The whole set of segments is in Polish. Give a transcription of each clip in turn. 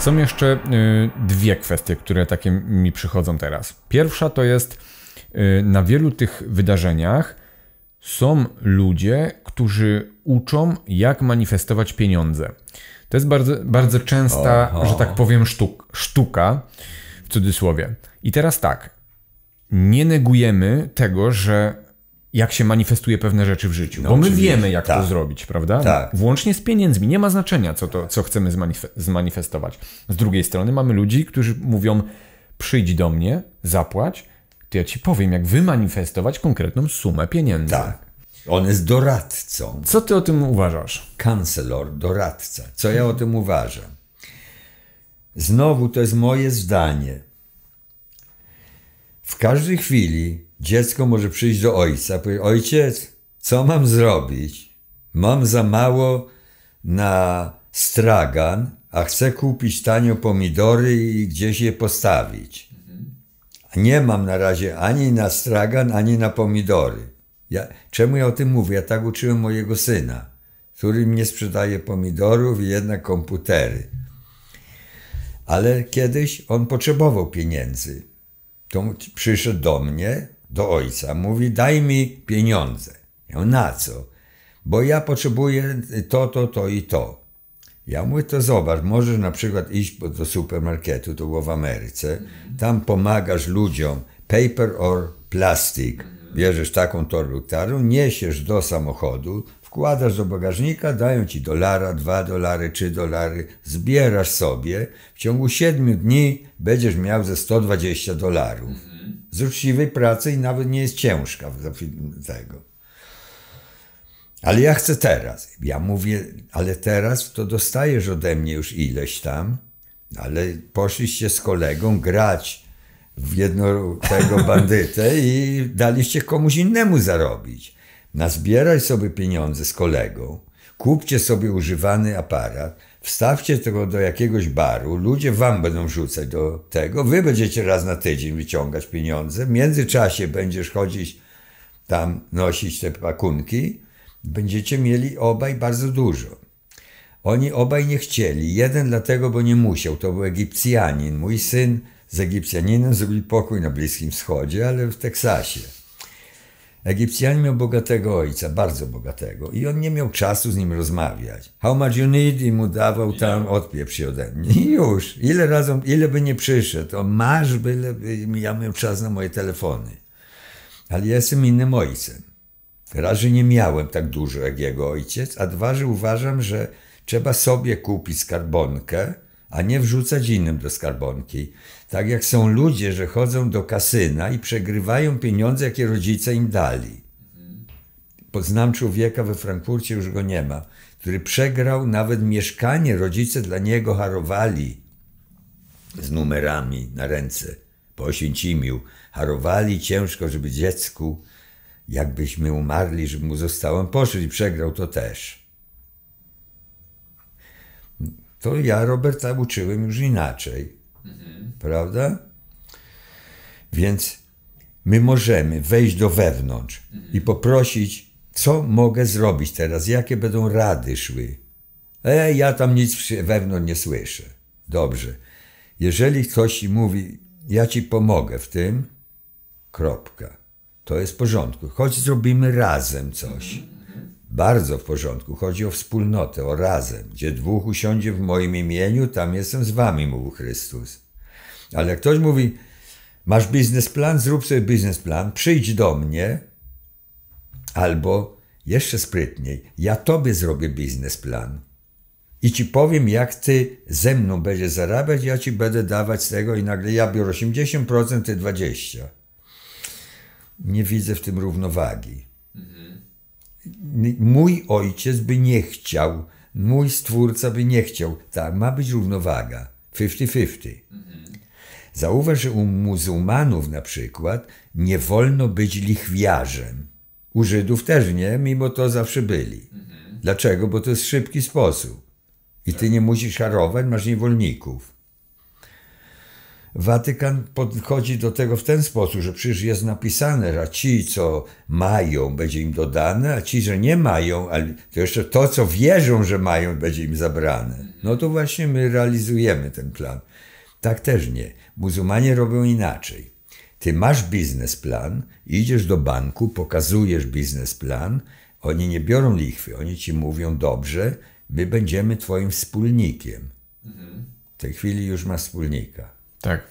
Są jeszcze y, dwie kwestie, które takie mi przychodzą teraz. Pierwsza to jest y, na wielu tych wydarzeniach są ludzie, którzy uczą, jak manifestować pieniądze. To jest bardzo, bardzo częsta, że tak powiem, sztuk, sztuka w cudzysłowie. I teraz tak, nie negujemy tego, że jak się manifestuje pewne rzeczy w życiu. No, bo my wiemy, jak tak. to zrobić, prawda? Tak. Włącznie z pieniędzmi. Nie ma znaczenia, co, to, co chcemy zmanifestować. Z drugiej strony mamy ludzi, którzy mówią: przyjdź do mnie, zapłać, to ja ci powiem, jak wymanifestować konkretną sumę pieniędzy. Tak. On jest doradcą. Co ty o tym uważasz? Kancelor, doradca. Co ja o tym uważam? Znowu to jest moje zdanie. W każdej chwili dziecko może przyjść do ojca, powiedzieć: Ojciec, co mam zrobić? Mam za mało na stragan, a chcę kupić tanio pomidory i gdzieś je postawić. Nie mam na razie ani na stragan, ani na pomidory. Ja, czemu ja o tym mówię? Ja tak uczyłem mojego syna, który mnie sprzedaje pomidorów i jednak komputery. Ale kiedyś on potrzebował pieniędzy. To przyszedł do mnie, do ojca, mówi daj mi pieniądze. Ja na co? Bo ja potrzebuję to, to, to i to. Ja mówię, to zobacz, możesz na przykład iść do supermarketu, to było w Ameryce, tam pomagasz ludziom, paper or plastic, bierzesz taką torbę, tarą, niesiesz do samochodu, wkładasz do bagażnika, dają ci dolara, dwa dolary, trzy dolary, zbierasz sobie, w ciągu siedmiu dni będziesz miał ze 120 dolarów z uczciwej pracy i nawet nie jest ciężka do tego. Ale ja chcę teraz. Ja mówię, ale teraz to dostajesz ode mnie już ileś tam, ale poszliście z kolegą grać w jednego tego bandytę i daliście komuś innemu zarobić. Nazbieraj sobie pieniądze z kolegą, kupcie sobie używany aparat, Wstawcie tego do jakiegoś baru, ludzie wam będą rzucać do tego, wy będziecie raz na tydzień wyciągać pieniądze, w międzyczasie będziesz chodzić tam, nosić te pakunki, będziecie mieli obaj bardzo dużo. Oni obaj nie chcieli, jeden dlatego, bo nie musiał, to był Egipcjanin. Mój syn z Egipcjaninem zrobił pokój na Bliskim Wschodzie, ale w Teksasie. Egipcjanin miał bogatego ojca, bardzo bogatego, i on nie miał czasu z nim rozmawiać. How much you need? I mu dawał tam się ode mnie. I już. Ile razy, ile by nie przyszedł, to masz, byle ja miał czas na moje telefony. Ale ja jestem innym ojcem. Raz, że nie miałem tak dużo jak jego ojciec, a dwa, że uważam, że trzeba sobie kupić skarbonkę, a nie wrzucać innym do skarbonki. Tak jak są ludzie, że chodzą do kasyna i przegrywają pieniądze, jakie rodzice im dali. Poznam człowieka we Frankfurcie, już go nie ma, który przegrał nawet mieszkanie, rodzice dla niego harowali z numerami na ręce po Oświęcimiu. Harowali ciężko, żeby dziecku, jakbyśmy umarli, żeby mu zostałem poszedł i przegrał to też to ja Roberta uczyłem już inaczej. Mhm. Prawda? Więc my możemy wejść do wewnątrz mhm. i poprosić, co mogę zrobić teraz, jakie będą rady szły. E, ja tam nic wewnątrz nie słyszę. Dobrze. Jeżeli ktoś mówi, ja ci pomogę w tym, kropka. To jest w porządku. Choć zrobimy razem coś. Mhm. Bardzo w porządku. Chodzi o wspólnotę, o razem. Gdzie dwóch usiądzie w moim imieniu, tam jestem z wami, mówił Chrystus. Ale jak ktoś mówi, masz biznesplan, zrób sobie biznesplan, przyjdź do mnie, albo jeszcze sprytniej, ja tobie zrobię biznesplan i ci powiem, jak ty ze mną będziesz zarabiać, ja ci będę dawać tego i nagle ja biorę 80%, ty 20%. Nie widzę w tym równowagi mój ojciec by nie chciał, mój stwórca by nie chciał. Tak, ma być równowaga. 50-50. Mhm. Zauważ, że u muzułmanów na przykład nie wolno być lichwiarzem. U Żydów też nie, mimo to zawsze byli. Mhm. Dlaczego? Bo to jest szybki sposób. I ty tak. nie musisz harować, masz niewolników. Watykan podchodzi do tego w ten sposób, że przecież jest napisane, że ci, co mają, będzie im dodane, a ci, że nie mają, ale to jeszcze to, co wierzą, że mają, będzie im zabrane. No to właśnie my realizujemy ten plan. Tak też nie. Muzułmanie robią inaczej. Ty masz biznesplan, idziesz do banku, pokazujesz biznesplan, oni nie biorą lichwy, oni ci mówią, dobrze, my będziemy twoim wspólnikiem. W tej chwili już masz wspólnika tak.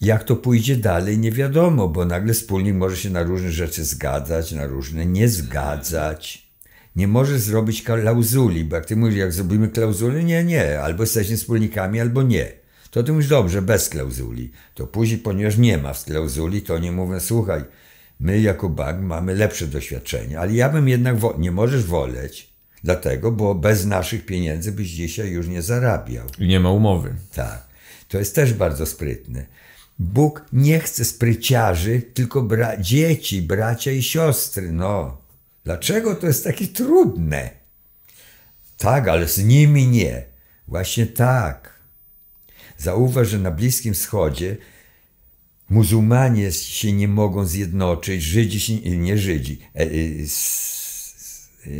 Jak to pójdzie dalej, nie wiadomo, bo nagle wspólnik może się na różne rzeczy zgadzać, na różne nie zgadzać. Nie może zrobić klauzuli, bo jak ty mówisz, jak zrobimy klauzulę, nie, nie, albo jesteśmy wspólnikami, albo nie. To ty mówisz, dobrze, bez klauzuli. To później, ponieważ nie ma w klauzuli, to nie mówię, słuchaj, my jako bank mamy lepsze doświadczenie, ale ja bym jednak, nie możesz woleć, Dlatego, bo bez naszych pieniędzy byś dzisiaj już nie zarabiał. I nie ma umowy. Tak. To jest też bardzo sprytne. Bóg nie chce spryciarzy, tylko bra dzieci, bracia i siostry. No, dlaczego to jest takie trudne? Tak, ale z nimi nie. Właśnie tak. Zauważ, że na Bliskim Wschodzie muzułmanie się nie mogą zjednoczyć, Żydzi się, nie Żydzi, e, e, s, e,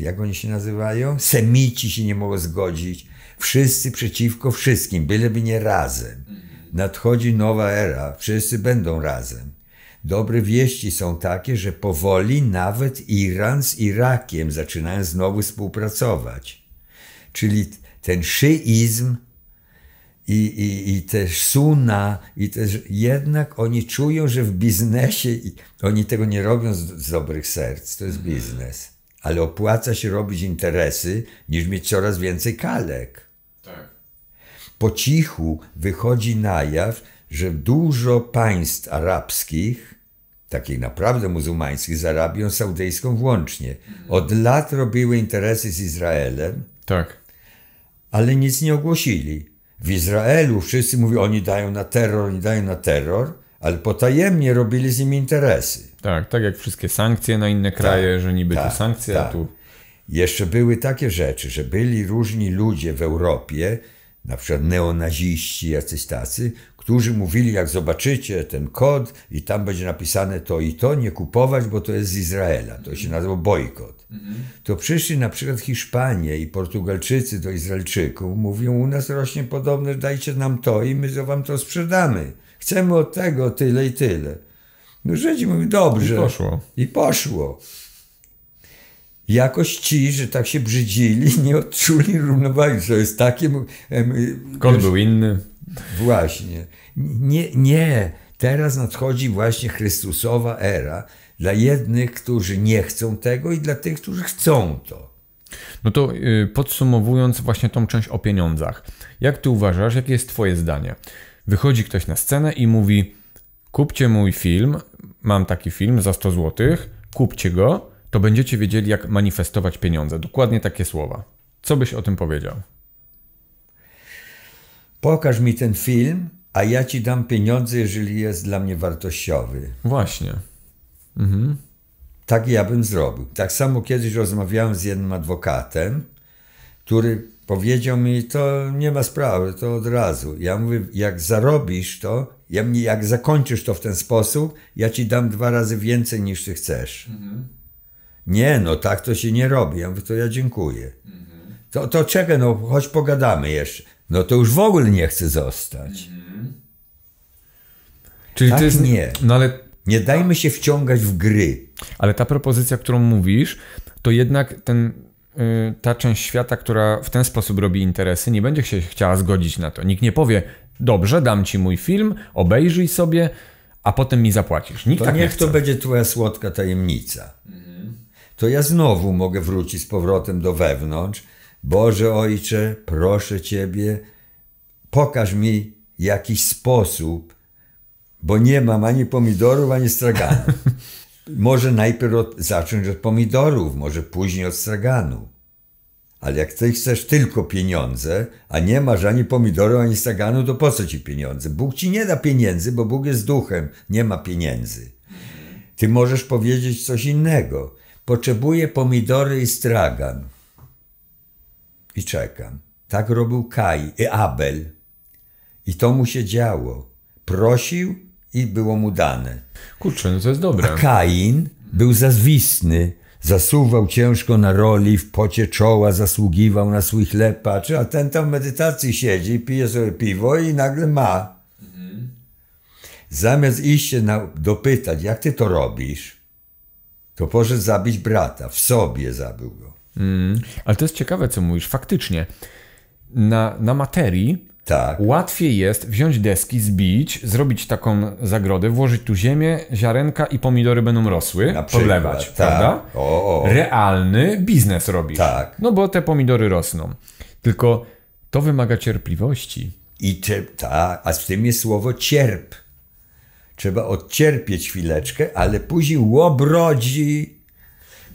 jak oni się nazywają? Semici się nie mogą zgodzić. Wszyscy przeciwko wszystkim, byleby nie razem. Nadchodzi nowa era, wszyscy będą razem. Dobre wieści są takie, że powoli nawet Iran z Irakiem zaczynają znowu współpracować. Czyli ten szyizm i, i, i te suna, i te jednak oni czują, że w biznesie oni tego nie robią z, z dobrych serc, to jest mhm. biznes ale opłaca się robić interesy, niż mieć coraz więcej kalek. Tak. Po cichu wychodzi na jaw, że dużo państw arabskich, takich naprawdę muzułmańskich, z Arabią Saudyjską włącznie, od lat robiły interesy z Izraelem. Tak. Ale nic nie ogłosili. W Izraelu wszyscy mówią, oni dają na terror, oni dają na terror, ale potajemnie robili z nimi interesy. Tak, tak jak wszystkie sankcje na inne kraje, tak, że niby tak, tu sankcja, tak. tu... Jeszcze były takie rzeczy, że byli różni ludzie w Europie, na przykład neonaziści, jacyś tacy, którzy mówili, jak zobaczycie ten kod i tam będzie napisane to i to, nie kupować, bo to jest z Izraela. To się nazywa bojkot. Mhm. To przyszli na przykład Hiszpanie i Portugalczycy do Izraelczyków, mówią, u nas rośnie podobne, dajcie nam to i my wam to sprzedamy chcemy od tego tyle i tyle. No Żydzi mówią, dobrze. I poszło. I poszło. Jakoś ci, że tak się brzydzili, nie odczuli równowagi, to jest takim... Kąt był inny. Właśnie. Nie, nie. Teraz nadchodzi właśnie Chrystusowa era dla jednych, którzy nie chcą tego i dla tych, którzy chcą to. No to y, podsumowując właśnie tą część o pieniądzach. Jak ty uważasz, jakie jest twoje zdanie? wychodzi ktoś na scenę i mówi: Kupcie mój film, mam taki film za 100 zł, kupcie go, to będziecie wiedzieli, jak manifestować pieniądze. Dokładnie takie słowa. Co byś o tym powiedział? Pokaż mi ten film, a ja ci dam pieniądze, jeżeli jest dla mnie wartościowy. Właśnie. Mhm. Tak ja bym zrobił. Tak samo kiedyś rozmawiałem z jednym adwokatem, który Powiedział mi, to nie ma sprawy, to od razu. Ja mówię, jak zarobisz to, ja jak zakończysz to w ten sposób, ja ci dam dwa razy więcej niż ty chcesz. Mhm. Nie, no tak to się nie robi. Ja mówię, to ja dziękuję. Mhm. To, to czekaj, no choć pogadamy jeszcze. No to już w ogóle nie chcę zostać. Mhm. Czyli tak to jest... nie. No ale... Nie dajmy się wciągać w gry. Ale ta propozycja, którą mówisz, to jednak ten Y, ta część świata, która w ten sposób robi interesy, nie będzie się chciała zgodzić na to. Nikt nie powie, dobrze, dam ci mój film, obejrzyj sobie, a potem mi zapłacisz. Nikt to tak niech nie chce. to będzie twoja słodka tajemnica. Mhm. To ja znowu mogę wrócić z powrotem do wewnątrz. Boże Ojcze, proszę Ciebie, pokaż mi jakiś sposób, bo nie mam ani pomidorów, ani straganów. Może najpierw od, zacząć od pomidorów, może później od straganu. Ale jak ty chcesz tylko pieniądze, a nie masz ani pomidoru, ani straganu, to po co ci pieniądze? Bóg ci nie da pieniędzy, bo Bóg jest duchem, nie ma pieniędzy. Ty możesz powiedzieć coś innego. Potrzebuję pomidory i stragan. I czekam. Tak robił Kaj, i Abel. I to mu się działo. Prosił i było mu dane. Kurczę, no to jest dobre. A Kain był zazwisny, zasuwał ciężko na roli, w pocie czoła zasługiwał na swój chleb, patrzy, a ten tam w medytacji siedzi, pije sobie piwo i nagle ma. Zamiast iść się na, dopytać, jak ty to robisz, to poszedł zabić brata, w sobie zabił go. Mm, ale to jest ciekawe, co mówisz. Faktycznie, na, na materii tak. Łatwiej jest wziąć deski, zbić, zrobić taką zagrodę, włożyć tu ziemię, ziarenka i pomidory będą rosły, Na przykład, podlewać, tak. prawda? O, o. Realny biznes robisz. Tak. No bo te pomidory rosną. Tylko to wymaga cierpliwości. I czy, ta, a w tym jest słowo cierp. Trzeba odcierpieć chwileczkę, ale później łobrodzi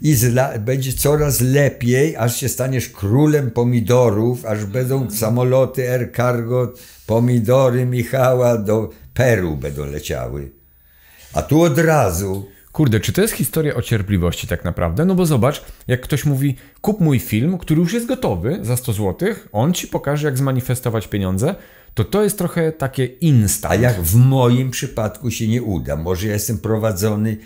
i będzie coraz lepiej, aż się staniesz królem pomidorów, aż będą samoloty Air Cargo, pomidory Michała do Peru będą leciały. A tu od razu. Kurde, czy to jest historia o cierpliwości tak naprawdę? No bo zobacz, jak ktoś mówi, kup mój film, który już jest gotowy za 100 zł, on ci pokaże, jak zmanifestować pieniądze, to to jest trochę takie instant. A jak w moim przypadku się nie uda, może ja jestem prowadzony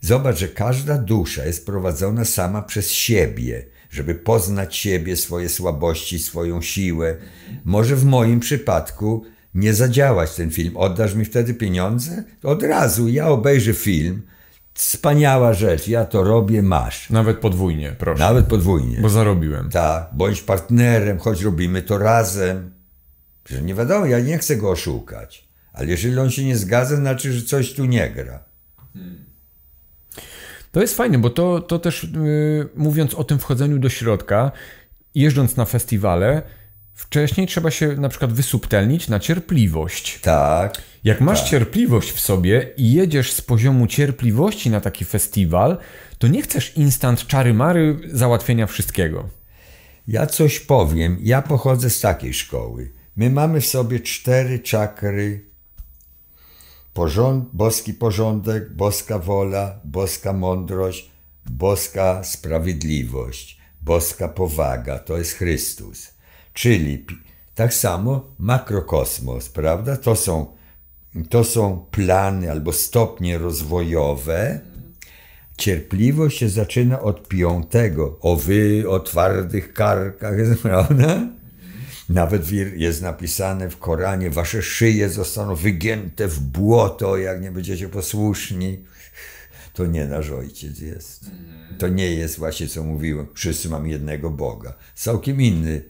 Zobacz, że każda dusza jest prowadzona sama przez siebie, żeby poznać siebie, swoje słabości, swoją siłę. Może w moim przypadku nie zadziałać ten film. Oddasz mi wtedy pieniądze? Od razu ja obejrzę film. Wspaniała rzecz, ja to robię, masz. Nawet podwójnie, proszę. Nawet podwójnie. Bo zarobiłem. Tak, bądź partnerem, choć robimy to razem. Przecież nie wiadomo, ja nie chcę go oszukać. Ale jeżeli on się nie zgadza, znaczy, że coś tu nie gra. Hmm. To jest fajne, bo to, to też yy, mówiąc o tym wchodzeniu do środka, jeżdżąc na festiwale, wcześniej trzeba się na przykład wysubtelnić na cierpliwość. Tak. Jak masz tak. cierpliwość w sobie i jedziesz z poziomu cierpliwości na taki festiwal, to nie chcesz instant czary-mary załatwienia wszystkiego. Ja coś powiem. Ja pochodzę z takiej szkoły. My mamy w sobie cztery czakry Porząd, boski porządek, boska wola, boska mądrość, boska sprawiedliwość, boska powaga to jest Chrystus. Czyli tak samo makrokosmos, prawda? To są, to są plany albo stopnie rozwojowe. Cierpliwość się zaczyna od piątego, o wy o twardych karkach, prawda? Nawet jest napisane w Koranie, wasze szyje zostaną wygięte w błoto, jak nie będziecie posłuszni. To nie nasz ojciec jest. To nie jest właśnie, co mówiłem, wszyscy mamy jednego Boga. Całkiem inny.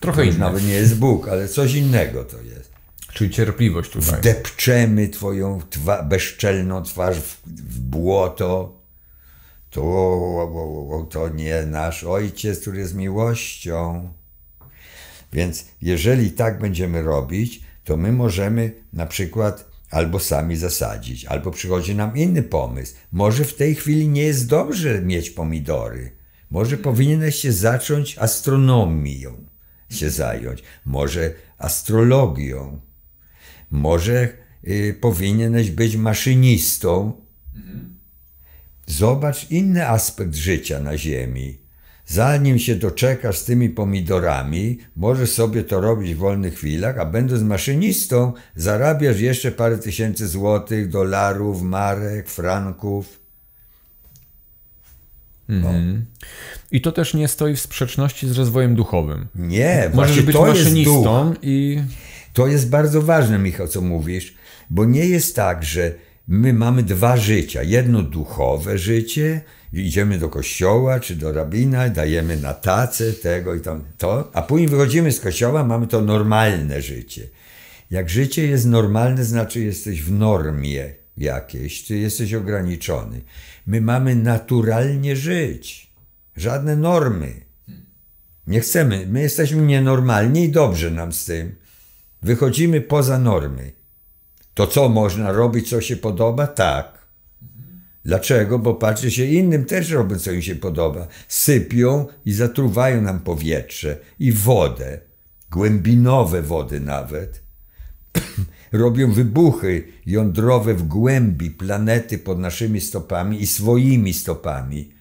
Trochę inny. Nawet nie jest Bóg, ale coś innego to jest. Czyli cierpliwość tutaj. Wdepczemy twoją twa bezczelną twarz w, w błoto. To, to nie nasz ojciec, który jest miłością. Więc jeżeli tak będziemy robić, to my możemy na przykład albo sami zasadzić, albo przychodzi nam inny pomysł. Może w tej chwili nie jest dobrze mieć pomidory. Może mhm. powinieneś się zacząć astronomią się zająć, może astrologią, może y, powinieneś być maszynistą. Mhm. Zobacz inny aspekt życia na Ziemi. Zanim się doczekasz z tymi pomidorami, możesz sobie to robić w wolnych chwilach, a będąc maszynistą, zarabiasz jeszcze parę tysięcy złotych, dolarów, marek, franków. No. Mm. I to też nie stoi w sprzeczności z rozwojem duchowym. Nie, możesz być to maszynistą i. To jest bardzo ważne, Michał, co mówisz, bo nie jest tak, że my mamy dwa życia. Jedno duchowe życie, idziemy do kościoła czy do rabina, dajemy na tacę tego i tam, to, a później wychodzimy z kościoła, mamy to normalne życie. Jak życie jest normalne, znaczy jesteś w normie jakiejś, ty jesteś ograniczony. My mamy naturalnie żyć, żadne normy. Nie chcemy, my jesteśmy nienormalni i dobrze nam z tym. Wychodzimy poza normy. To co można robić, co się podoba? Tak. Dlaczego? Bo patrzy się innym też robią, co im się podoba. Sypią i zatruwają nam powietrze i wodę, głębinowe wody nawet. robią wybuchy jądrowe w głębi planety pod naszymi stopami i swoimi stopami.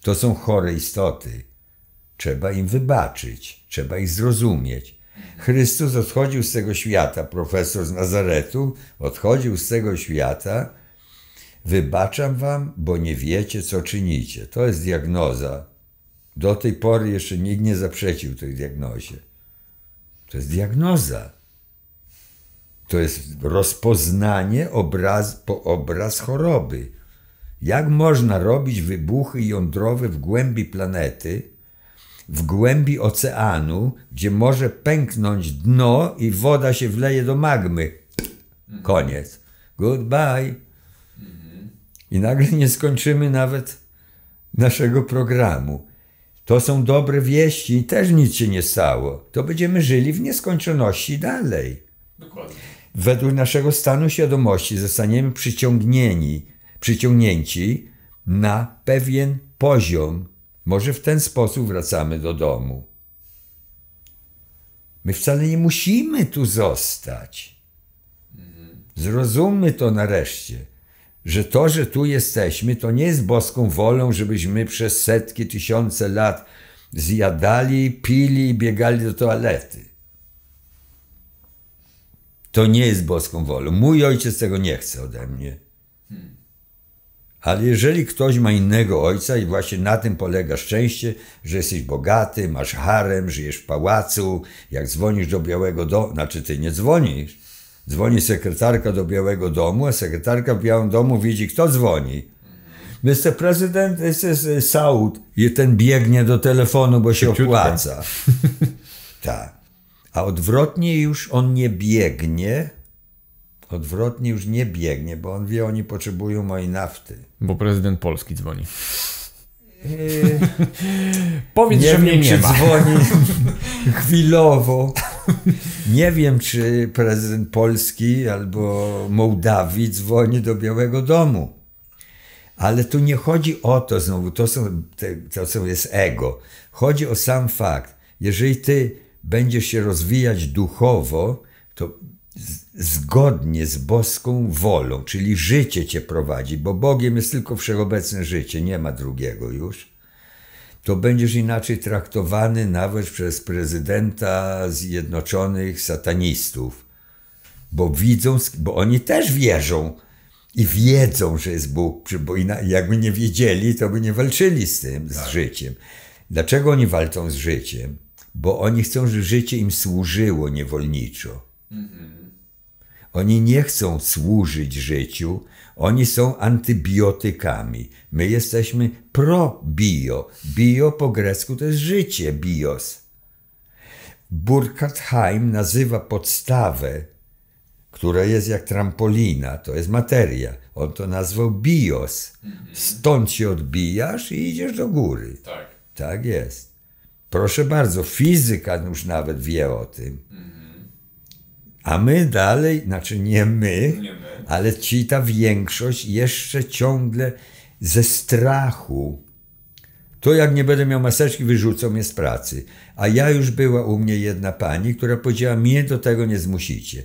To są chore istoty. Trzeba im wybaczyć, trzeba ich zrozumieć. Chrystus odchodził z tego świata, profesor z Nazaretu odchodził z tego świata. Wybaczam wam, bo nie wiecie, co czynicie. To jest diagnoza. Do tej pory jeszcze nikt nie zaprzecił tej diagnozie. To jest diagnoza. To jest rozpoznanie obraz, po obraz choroby. Jak można robić wybuchy jądrowe w głębi planety, w głębi oceanu, gdzie może pęknąć dno i woda się wleje do magmy. Koniec. Goodbye. I nagle nie skończymy nawet naszego programu. To są dobre wieści i też nic się nie stało. To będziemy żyli w nieskończoności dalej. Dokładnie. Według naszego stanu świadomości zostaniemy przyciągnieni, przyciągnięci na pewien poziom może w ten sposób wracamy do domu. My wcale nie musimy tu zostać. Zrozummy to nareszcie, że to, że tu jesteśmy, to nie jest boską wolą, żebyśmy przez setki, tysiące lat zjadali, pili i biegali do toalety. To nie jest boską wolą. Mój ojciec tego nie chce ode mnie. Ale jeżeli ktoś ma innego ojca i właśnie na tym polega szczęście, że jesteś bogaty, masz harem, żyjesz w pałacu, jak dzwonisz do Białego Domu, znaczy ty nie dzwonisz, dzwoni sekretarka do Białego Domu, a sekretarka w Białym Domu widzi, kto dzwoni. Mr. prezydent, this uh, Saud. I ten biegnie do telefonu, bo się Ciuciutka. opłaca. tak. A odwrotnie już on nie biegnie, odwrotnie już nie biegnie, bo on wie, oni potrzebują mojej nafty. Bo prezydent Polski dzwoni. Yy... Powiedz, nie że mnie nie ma. dzwoni chwilowo. Nie wiem, czy prezydent Polski albo Mołdawii dzwoni do Białego Domu. Ale tu nie chodzi o to znowu, to, są, to co jest ego. Chodzi o sam fakt. Jeżeli ty będziesz się rozwijać duchowo, to zgodnie z boską wolą, czyli życie cię prowadzi, bo Bogiem jest tylko wszechobecne życie, nie ma drugiego już, to będziesz inaczej traktowany nawet przez prezydenta Zjednoczonych Satanistów, bo widzą, bo oni też wierzą i wiedzą, że jest Bóg, bo jakby nie wiedzieli, to by nie walczyli z tym, z tak. życiem. Dlaczego oni walczą z życiem? Bo oni chcą, żeby życie im służyło niewolniczo. Mm -hmm. Oni nie chcą służyć życiu, oni są antybiotykami. My jesteśmy pro-bio. Bio po grecku to jest życie, bios. Burkhard Heim nazywa podstawę, która jest jak trampolina, to jest materia. On to nazwał bios. Stąd się odbijasz i idziesz do góry. Tak. Tak jest. Proszę bardzo, fizyka już nawet wie o tym. Mhm. A my dalej, znaczy nie my, nie my, ale ci ta większość jeszcze ciągle ze strachu. To jak nie będę miał maseczki, wyrzucą mnie z pracy. A ja już była u mnie jedna pani, która powiedziała, mnie do tego nie zmusicie.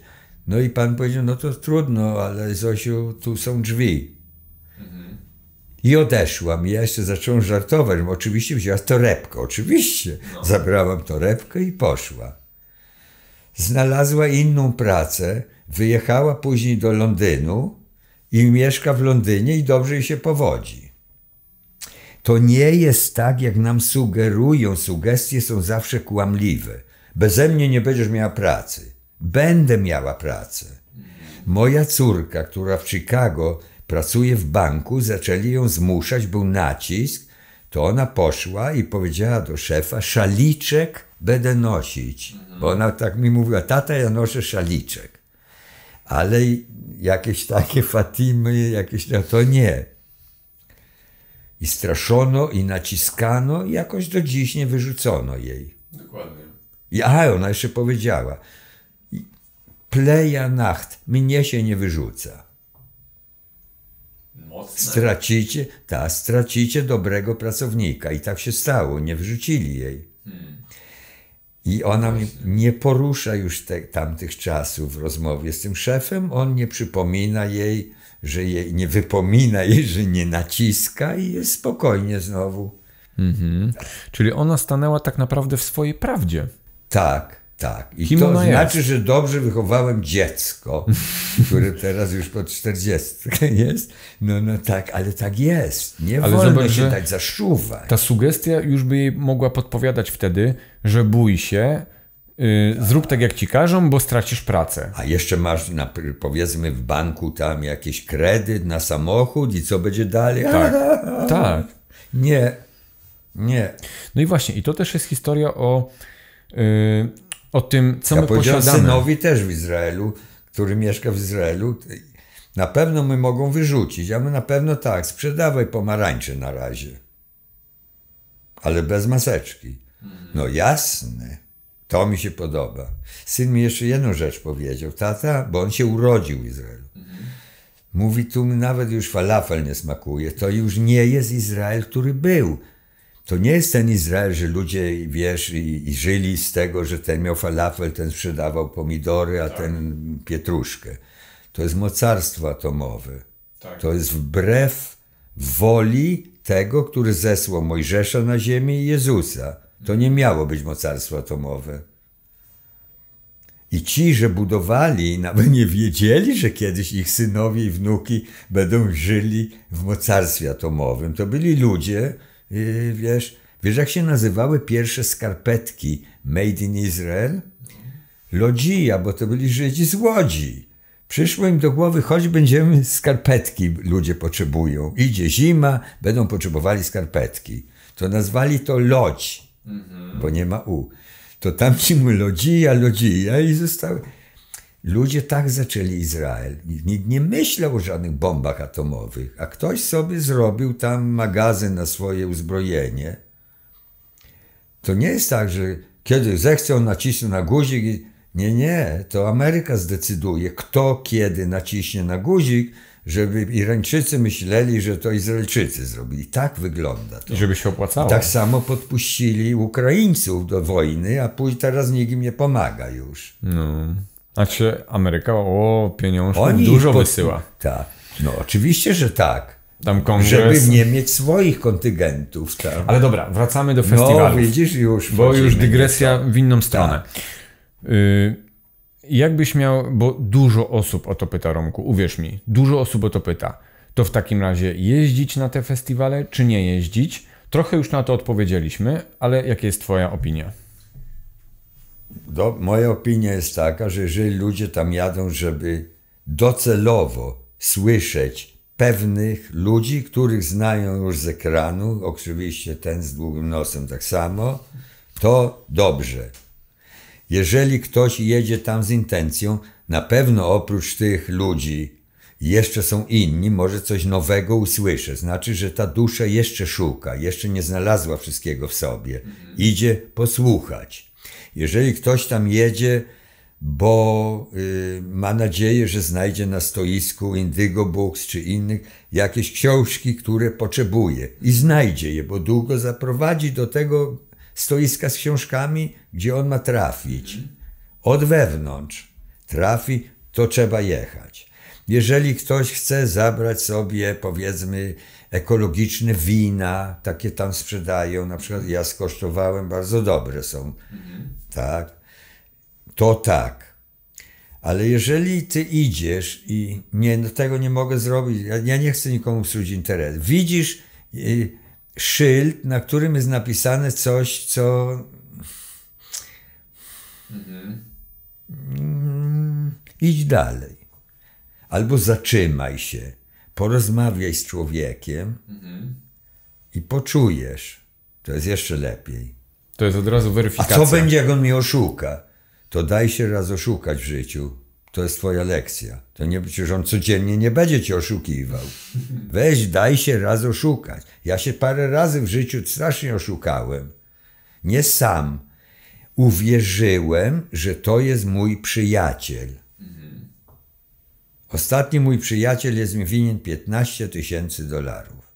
No i pan powiedział, no to trudno, ale Zosiu, tu są drzwi. I odeszłam. I ja jeszcze zacząłem żartować. Oczywiście wzięła torebkę, oczywiście. No. Zabrałam torebkę i poszła. Znalazła inną pracę, wyjechała później do Londynu i mieszka w Londynie i dobrze jej się powodzi. To nie jest tak, jak nam sugerują. Sugestie są zawsze kłamliwe. Beze mnie nie będziesz miała pracy. Będę miała pracę. Moja córka, która w Chicago pracuje w banku, zaczęli ją zmuszać, był nacisk, to ona poszła i powiedziała do szefa, szaliczek będę nosić. Bo ona tak mi mówiła, tata, ja noszę szaliczek. Ale jakieś takie Fatimy, jakieś, no to nie. I straszono, i naciskano, i jakoś do dziś nie wyrzucono jej. Dokładnie. I, a, ona jeszcze powiedziała, pleja nacht, mnie się nie wyrzuca mocne. Stracicie, tak, stracicie dobrego pracownika. I tak się stało, nie wrzucili jej. Hmm. I ona nie porusza już te, tamtych czasów w rozmowie z tym szefem. On nie przypomina jej, że jej, nie wypomina jej, że nie naciska i jest spokojnie znowu. Mhm. Czyli ona stanęła tak naprawdę w swojej prawdzie. Tak. Tak. I Kim to znaczy, jest? że dobrze wychowałem dziecko, które teraz już po 40 jest. No, no tak, ale tak jest. Nie ale wolno zobacz, się dać zaszuwać. Ta sugestia już by jej mogła podpowiadać wtedy, że bój się, Yy, zrób tak jak ci każą, bo stracisz pracę. A jeszcze masz na, powiedzmy w banku tam jakiś kredyt na samochód i co będzie dalej? Tak. tak. Nie. Nie. No i właśnie, i to też jest historia o yy, o tym, co ja my posiadamy. synowi też w Izraelu, który mieszka w Izraelu, na pewno my mogą wyrzucić, a my na pewno tak, sprzedawaj pomarańcze na razie, ale bez maseczki. No jasne, to mi się podoba. Syn mi jeszcze jedną rzecz powiedział, tata, bo on się urodził w Izraelu. Mówi, tu nawet już falafel nie smakuje, to już nie jest Izrael, który był. To nie jest ten Izrael, że ludzie, wiesz, i, i żyli z tego, że ten miał falafel, ten sprzedawał pomidory, a tak. ten pietruszkę. To jest mocarstwo atomowe. Tak. To jest wbrew woli tego, który zesłał Mojżesza na ziemię i Jezusa. To nie miało być mocarstwo atomowe. I ci, że budowali, nawet nie wiedzieli, że kiedyś ich synowie i wnuki będą żyli w mocarstwie atomowym. To byli ludzie, Yy, wiesz, wiesz jak się nazywały pierwsze skarpetki made in Israel? Lodzija, bo to byli Żydzi z Łodzi. Przyszło im do głowy, choć będziemy skarpetki ludzie potrzebują. Idzie zima, będą potrzebowali skarpetki. To nazwali to lodź, mm -hmm. bo nie ma u. To tam ci mu lodzija, lodzija i zostały. Ludzie tak zaczęli Izrael. Nikt nie myślał o żadnych bombach atomowych, a ktoś sobie zrobił tam magazyn na swoje uzbrojenie. To nie jest tak, że kiedy zechcą nacisną na guzik. Nie, nie, to Ameryka zdecyduje, kto kiedy naciśnie na guzik, żeby Irańczycy myśleli, że to Izraelczycy zrobili. Tak wygląda to. I żeby się opłacało. I tak samo podpuścili Ukraińców do wojny, a później teraz nikt im nie pomaga już. No. Znaczy Ameryka, o pieniążków Oni dużo pod... wysyła. Tak, no oczywiście, że tak. Tam kongres... Żeby nie mieć swoich kontyngentów. Tam. Ale dobra, wracamy do festiwalu. No widzisz, już. Bo już dygresja w inną stronę. Tak. Y, jakbyś miał, bo dużo osób o to pyta, Romku, uwierz mi, dużo osób o to pyta. To w takim razie jeździć na te festiwale, czy nie jeździć? Trochę już na to odpowiedzieliśmy, ale jaka jest Twoja opinia? do, moja opinia jest taka, że jeżeli ludzie tam jadą, żeby docelowo słyszeć pewnych ludzi, których znają już z ekranu, oczywiście ten z długim nosem tak samo, to dobrze. Jeżeli ktoś jedzie tam z intencją, na pewno oprócz tych ludzi jeszcze są inni, może coś nowego usłyszę. Znaczy, że ta dusza jeszcze szuka, jeszcze nie znalazła wszystkiego w sobie. Idzie posłuchać. Jeżeli ktoś tam jedzie, bo y, ma nadzieję, że znajdzie na stoisku Indigo Books czy innych jakieś książki, które potrzebuje i znajdzie je, bo długo zaprowadzi do tego stoiska z książkami, gdzie on ma trafić. Od wewnątrz trafi, to trzeba jechać. Jeżeli ktoś chce zabrać sobie, powiedzmy, ekologiczne wina, takie tam sprzedają, na przykład ja skosztowałem, bardzo dobre są tak? To tak. Ale jeżeli ty idziesz i nie, no tego nie mogę zrobić, ja, ja nie chcę nikomu psuć interesu. Widzisz y, szyld, na którym jest napisane coś, co... Mhm. idź dalej. Albo zatrzymaj się, porozmawiaj z człowiekiem mhm. i poczujesz. To jest jeszcze lepiej. To jest od razu weryfikacja. A co będzie, jak on mnie oszuka? To daj się raz oszukać w życiu. To jest twoja lekcja. To nie, że on codziennie nie będzie cię oszukiwał. Weź, daj się raz oszukać. Ja się parę razy w życiu strasznie oszukałem. Nie sam. Uwierzyłem, że to jest mój przyjaciel. Ostatni mój przyjaciel jest mi winien 15 tysięcy dolarów.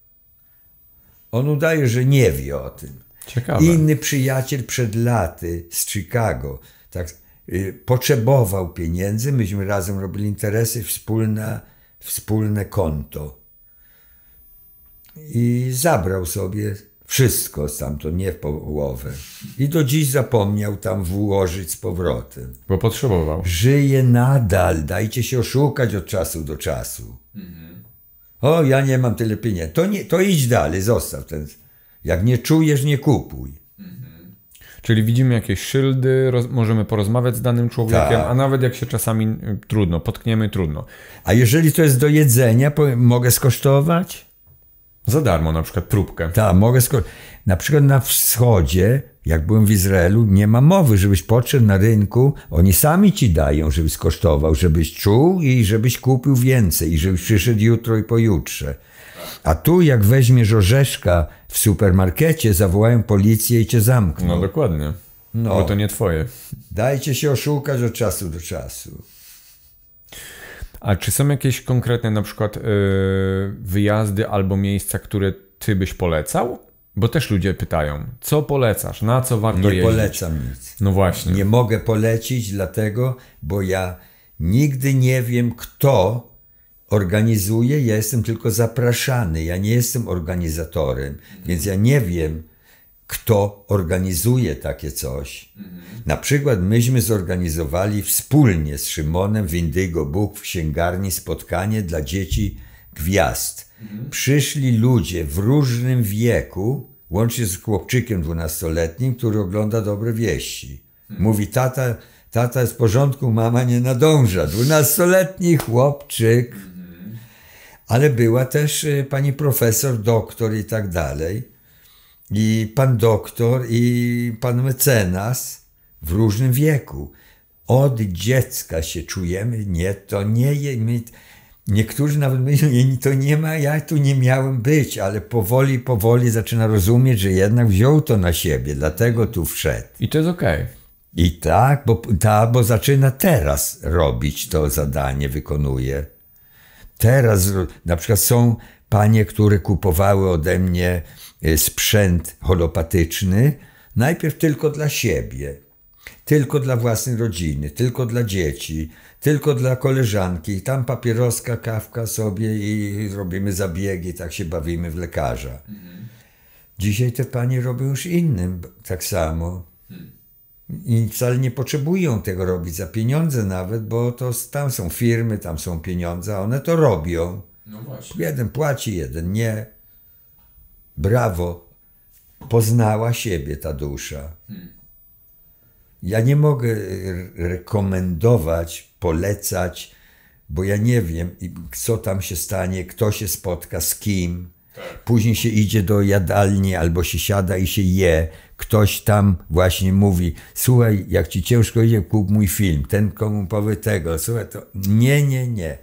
On udaje, że nie wie o tym. Ciekawe. Inny przyjaciel przed laty z Chicago tak, y, potrzebował pieniędzy, myśmy razem robili interesy, wspólne, wspólne konto. I zabrał sobie wszystko stamtąd, nie w połowę. I do dziś zapomniał tam włożyć z powrotem. Bo potrzebował. Żyje nadal, dajcie się oszukać od czasu do czasu. Mhm. O, ja nie mam tyle pieniędzy. To, nie, to idź dalej, zostaw ten jak nie czujesz, nie kupuj. Mhm. Czyli widzimy jakieś szyldy, możemy porozmawiać z danym człowiekiem, tak. a nawet jak się czasami y, trudno, potkniemy, trudno. A jeżeli to jest do jedzenia, mogę skosztować? Za darmo na przykład próbkę. Tak, mogę skosztować. Na przykład na wschodzie, jak byłem w Izraelu, nie ma mowy, żebyś podszedł na rynku, oni sami ci dają, żebyś skosztował, żebyś czuł i żebyś kupił więcej i żebyś przyszedł jutro i pojutrze. A tu jak weźmiesz orzeszka w supermarkecie, zawołają policję i cię zamkną. No dokładnie. No. Bo to nie twoje. Dajcie się oszukać od czasu do czasu. A czy są jakieś konkretne na przykład yy, wyjazdy albo miejsca, które ty byś polecał? Bo też ludzie pytają, co polecasz, na co warto jeździć? Nie polecam nic. No właśnie. Nie mogę polecić dlatego, bo ja nigdy nie wiem, kto organizuję, ja jestem tylko zapraszany, ja nie jestem organizatorem, więc ja nie wiem, kto organizuje takie coś. Mhm. Na przykład myśmy zorganizowali wspólnie z Szymonem w Indygo Book w księgarni spotkanie dla dzieci gwiazd. Mhm. Przyszli ludzie w różnym wieku, łącznie z chłopczykiem dwunastoletnim, który ogląda dobre wieści. Mhm. Mówi, tata, tata jest w porządku, mama nie nadąża. Dwunastoletni chłopczyk ale była też y, pani profesor, doktor i tak dalej, i pan doktor, i pan mecenas w różnym wieku. Od dziecka się czujemy, nie, to nie jest. Niektórzy nawet myślą, to nie ma, ja tu nie miałem być, ale powoli, powoli zaczyna rozumieć, że jednak wziął to na siebie, dlatego tu wszedł. I to jest okej. Okay. I tak, bo, ta, bo zaczyna teraz robić to zadanie, wykonuje. Teraz na przykład są panie, które kupowały ode mnie e, sprzęt holopatyczny, najpierw tylko dla siebie, tylko dla własnej rodziny, tylko dla dzieci, tylko dla koleżanki. I tam papieroska, kawka sobie i robimy zabiegi, tak się bawimy w lekarza. Mhm. Dzisiaj te panie robią już innym tak samo i wcale nie potrzebują tego robić za pieniądze nawet, bo to tam są firmy, tam są pieniądze, a one to robią. No właśnie. Jeden płaci, jeden nie. Brawo. Poznała siebie ta dusza. Hmm. Ja nie mogę y, rekomendować, polecać, bo ja nie wiem, co tam się stanie, kto się spotka, z kim. Tak. Później się idzie do jadalni albo się siada i się je ktoś tam właśnie mówi, słuchaj, jak ci ciężko idzie, kup mój film, ten komu powie tego, słuchaj, to nie, nie, nie,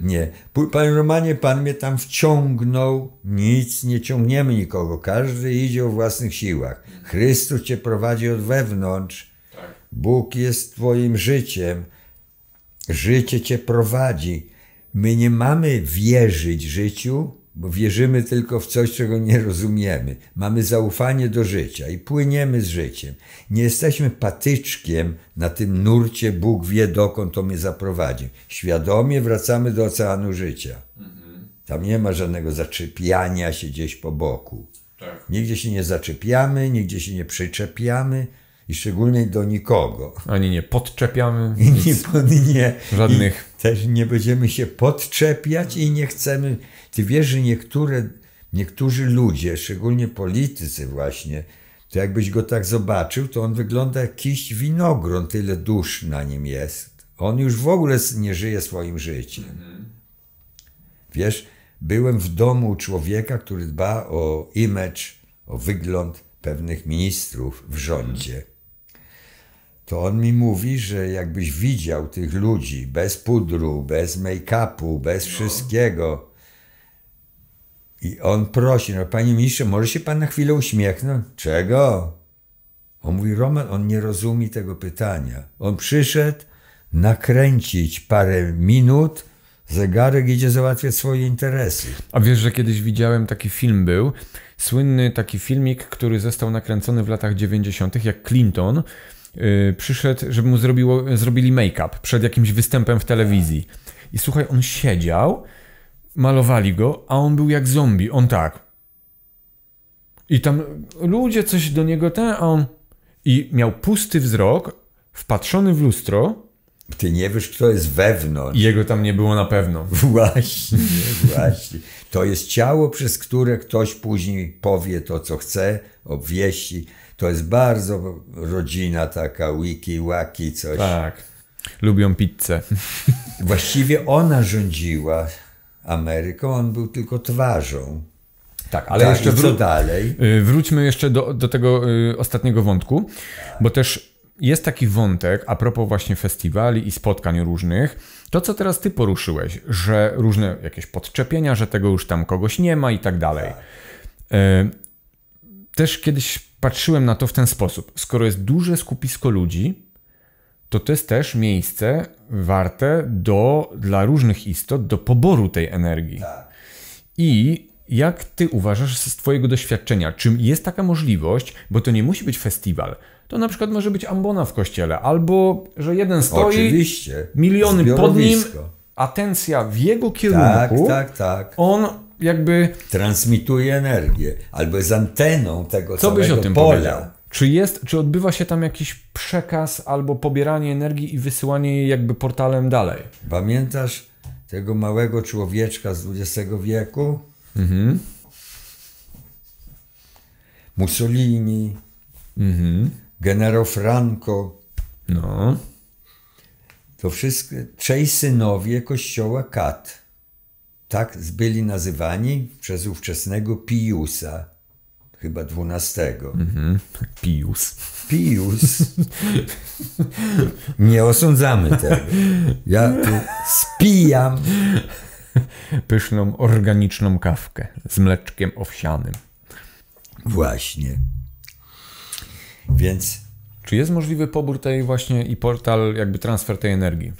nie. Panie Romanie, pan mnie tam wciągnął, nic, nie ciągniemy nikogo, każdy idzie o własnych siłach. Chrystus cię prowadzi od wewnątrz, tak. Bóg jest twoim życiem, życie cię prowadzi. My nie mamy wierzyć życiu, bo wierzymy tylko w coś, czego nie rozumiemy. Mamy zaufanie do życia i płyniemy z życiem. Nie jesteśmy patyczkiem na tym nurcie, Bóg wie dokąd to mnie zaprowadzi. Świadomie wracamy do oceanu życia. Tam nie ma żadnego zaczepiania się gdzieś po boku. Tak. Nigdzie się nie zaczepiamy, nigdzie się nie przyczepiamy i szczególnie do nikogo. Ani nie podczepiamy. I nie, pod, nie, Żadnych. I też nie będziemy się podczepiać i nie chcemy ty wiesz, że niektóre, niektórzy ludzie, szczególnie politycy właśnie, to jakbyś go tak zobaczył, to on wygląda jak kiść winogron, tyle dusz na nim jest. On już w ogóle nie żyje swoim życiem. Wiesz, byłem w domu człowieka, który dba o image, o wygląd pewnych ministrów w rządzie. To on mi mówi, że jakbyś widział tych ludzi bez pudru, bez make-upu, bez no. wszystkiego, i on prosi, no panie ministrze, może się pan na chwilę uśmiechnąć? No, czego? On mówi, Roman, on nie rozumie tego pytania. On przyszedł nakręcić parę minut, zegarek idzie załatwiać swoje interesy. A wiesz, że kiedyś widziałem taki film był, słynny taki filmik, który został nakręcony w latach 90., jak Clinton yy, przyszedł, żeby mu zrobiło, zrobili make-up przed jakimś występem w telewizji. I słuchaj, on siedział malowali go, a on był jak zombie, on tak. I tam ludzie coś do niego ten, a on... I miał pusty wzrok, wpatrzony w lustro. Ty nie wiesz, kto jest wewnątrz. Jego tam nie było na pewno. Właśnie, właśnie. To jest ciało, przez które ktoś później powie to, co chce, obwieści. To jest bardzo rodzina taka, wiki, łaki, coś. Tak. Lubią pizzę. Właściwie ona rządziła Ameryką, on był tylko twarzą. Tak, ale tak, jeszcze co dalej. Y, wróćmy jeszcze do, do tego y, ostatniego wątku, bo też jest taki wątek a propos właśnie festiwali i spotkań różnych. To, co teraz ty poruszyłeś, że różne jakieś podczepienia, że tego już tam kogoś nie ma i tak dalej. Tak. Y, też kiedyś patrzyłem na to w ten sposób. Skoro jest duże skupisko ludzi, to to jest też miejsce warte do, dla różnych istot do poboru tej energii. Tak. I jak ty uważasz z twojego doświadczenia, czym jest taka możliwość, bo to nie musi być festiwal. To na przykład może być ambona w kościele, albo że jeden stoi, Oczywiście. miliony pod nim, atencja w jego kierunku. Tak, tak, tak. On jakby transmituje energię, albo jest anteną tego Co byś o tym pola. Powiedział? Czy jest, czy odbywa się tam jakiś przekaz albo pobieranie energii i wysyłanie jej jakby portalem dalej? Pamiętasz tego małego człowieczka z XX wieku? Mhm. Mussolini, mhm. generał Franco. No. To wszystko, trzej synowie kościoła Kat. Tak byli nazywani przez ówczesnego Piusa chyba dwunastego. Mhm. Pius. Pius. Nie osądzamy tego. Ja tu spijam. Pyszną, organiczną kawkę z mleczkiem owsianym. Właśnie. Więc. Czy jest możliwy pobór tej właśnie i portal, jakby transfer tej energii?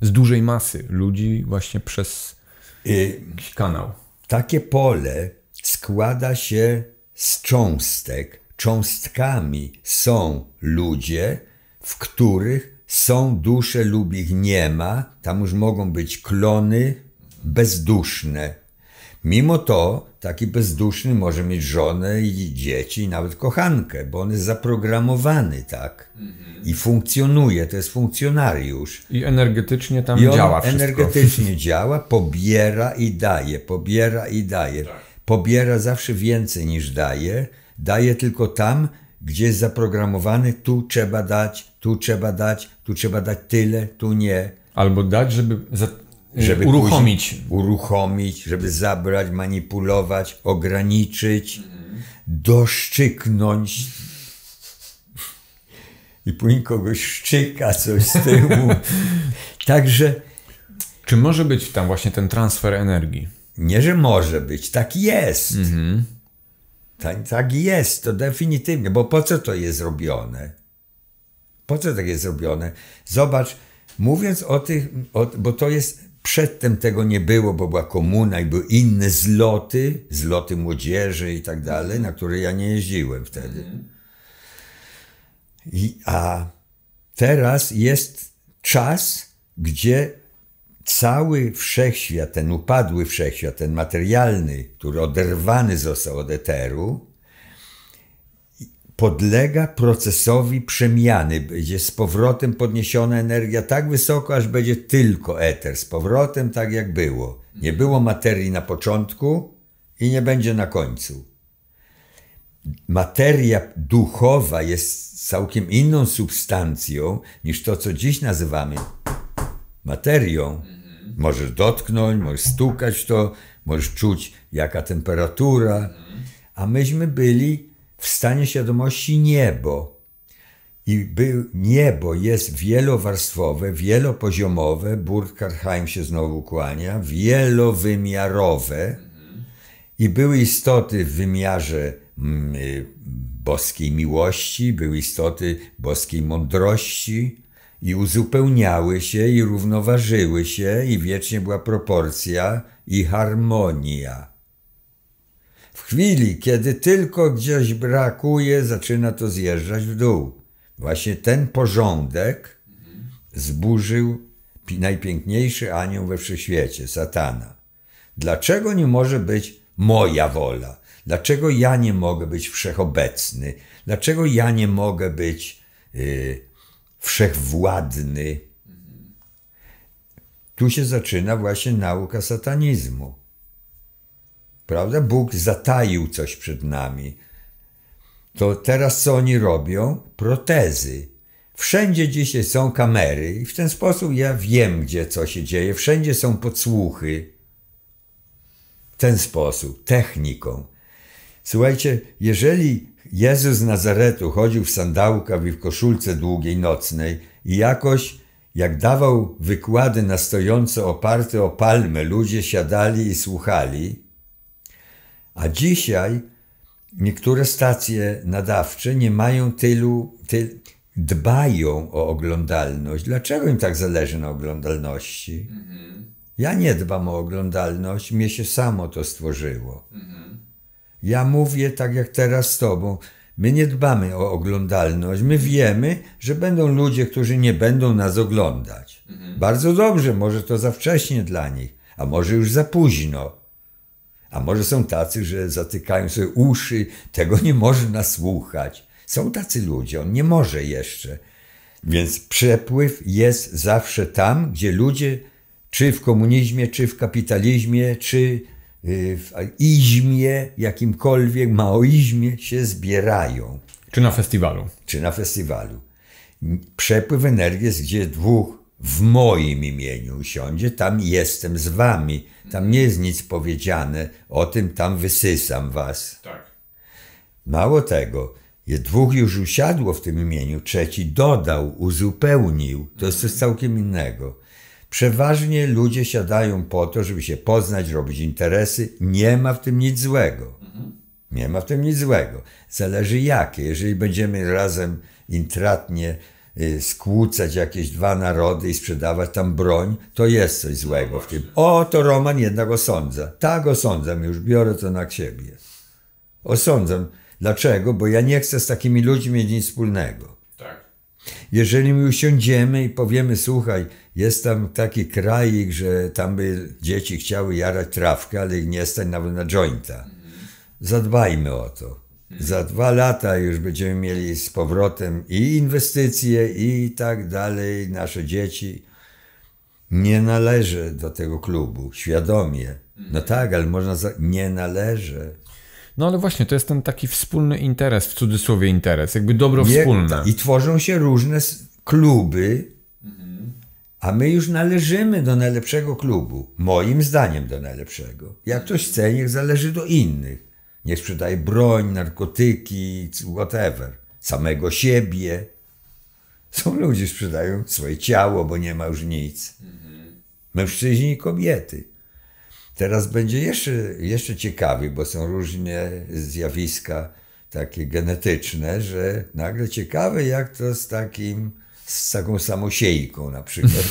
Z dużej masy ludzi właśnie przez y kanał. Takie pole składa się z cząstek, cząstkami są ludzie, w których są dusze lub ich nie ma, tam już mogą być klony bezduszne. Mimo to taki bezduszny może mieć żonę i dzieci, i nawet kochankę, bo on jest zaprogramowany tak mhm. i funkcjonuje, to jest funkcjonariusz. I energetycznie tam I działa wszystko. energetycznie działa, pobiera i daje, pobiera i daje. Tak pobiera zawsze więcej niż daje, daje tylko tam, gdzie jest zaprogramowany, tu trzeba dać, tu trzeba dać, tu trzeba dać tyle, tu nie. Albo dać, żeby, za... żeby uruchomić. Później, uruchomić, żeby zabrać, manipulować, ograniczyć, doszczyknąć. I później kogoś szczyka coś z tyłu. Także. Czy może być tam właśnie ten transfer energii? Nie, że może być, tak jest. Mhm. Tak, tak jest, to definitywnie, bo po co to jest robione? Po co tak jest robione? Zobacz, mówiąc o tych, o, bo to jest, przedtem tego nie było, bo była komuna i były inne zloty, zloty młodzieży i tak dalej, na które ja nie jeździłem wtedy. Mhm. I, a teraz jest czas, gdzie cały wszechświat, ten upadły wszechświat, ten materialny, który oderwany został od eteru, podlega procesowi przemiany. Będzie z powrotem podniesiona energia tak wysoko, aż będzie tylko eter. Z powrotem tak jak było. Nie było materii na początku i nie będzie na końcu. Materia duchowa jest całkiem inną substancją niż to, co dziś nazywamy materią. Możesz dotknąć, możesz stukać to, możesz czuć jaka temperatura. A myśmy byli w stanie świadomości niebo. I był, niebo jest wielowarstwowe, wielopoziomowe, Burkhartheim się znowu kłania, wielowymiarowe. I były istoty w wymiarze mm, y, boskiej miłości, były istoty boskiej mądrości, i uzupełniały się i równoważyły się i wiecznie była proporcja i harmonia. W chwili, kiedy tylko gdzieś brakuje, zaczyna to zjeżdżać w dół. Właśnie ten porządek zburzył najpiękniejszy anioł we wszechświecie, satana. Dlaczego nie może być moja wola? Dlaczego ja nie mogę być wszechobecny? Dlaczego ja nie mogę być yy, wszechwładny. Tu się zaczyna właśnie nauka satanizmu. Prawda? Bóg zataił coś przed nami. To teraz co oni robią? Protezy. Wszędzie dzisiaj są kamery i w ten sposób ja wiem, gdzie co się dzieje. Wszędzie są podsłuchy. W ten sposób, techniką. Słuchajcie, jeżeli Jezus z Nazaretu chodził w sandałkach i w koszulce długiej nocnej i jakoś, jak dawał wykłady na stojąco oparte o palmę, ludzie siadali i słuchali. A dzisiaj niektóre stacje nadawcze nie mają tylu, ty, dbają o oglądalność. Dlaczego im tak zależy na oglądalności? Mhm. Ja nie dbam o oglądalność, mnie się samo to stworzyło. Mhm. Ja mówię tak jak teraz z tobą. My nie dbamy o oglądalność. My wiemy, że będą ludzie, którzy nie będą nas oglądać. Mhm. Bardzo dobrze, może to za wcześnie dla nich, a może już za późno. A może są tacy, że zatykają sobie uszy, tego nie można słuchać. Są tacy ludzie, on nie może jeszcze. Więc przepływ jest zawsze tam, gdzie ludzie, czy w komunizmie, czy w kapitalizmie, czy Y, w izmie jakimkolwiek, maoizmie się zbierają. Czy na festiwalu. Czy na festiwalu. Przepływ energii jest gdzie dwóch w moim imieniu usiądzie, tam jestem z wami. Tam nie jest nic powiedziane o tym, tam wysysam was. Tak. Mało tego, dwóch już usiadło w tym imieniu, trzeci dodał, uzupełnił. To jest coś całkiem innego. Przeważnie ludzie siadają po to, żeby się poznać, robić interesy. Nie ma w tym nic złego. Nie ma w tym nic złego. Zależy jakie. Jeżeli będziemy razem intratnie y, skłócać jakieś dwa narody i sprzedawać tam broń, to jest coś złego w tym. O, to Roman jednak osądza. Tak osądzam już, biorę to na siebie. Osądzam. Dlaczego? Bo ja nie chcę z takimi ludźmi mieć nic wspólnego. Tak. Jeżeli my usiądziemy i powiemy, słuchaj, jest tam taki kraik, że tam by dzieci chciały jarać trawkę, ale ich nie stać nawet na jointa. Zadbajmy o to. Za dwa lata już będziemy mieli z powrotem i inwestycje, i tak dalej. Nasze dzieci nie należy do tego klubu, świadomie. No tak, ale można. Za... Nie należy. No ale właśnie, to jest ten taki wspólny interes, w cudzysłowie interes, jakby dobro nie, wspólne. I tworzą się różne kluby a my już należymy do najlepszego klubu. Moim zdaniem do najlepszego. Jak ktoś chce, niech zależy do innych. Niech sprzedaje broń, narkotyki, whatever. Samego siebie. Są ludzie, sprzedają swoje ciało, bo nie ma już nic. Mężczyźni i kobiety. Teraz będzie jeszcze, jeszcze ciekawiej, bo są różne zjawiska takie genetyczne, że nagle ciekawe, jak to z takim z taką samosiejką na przykład.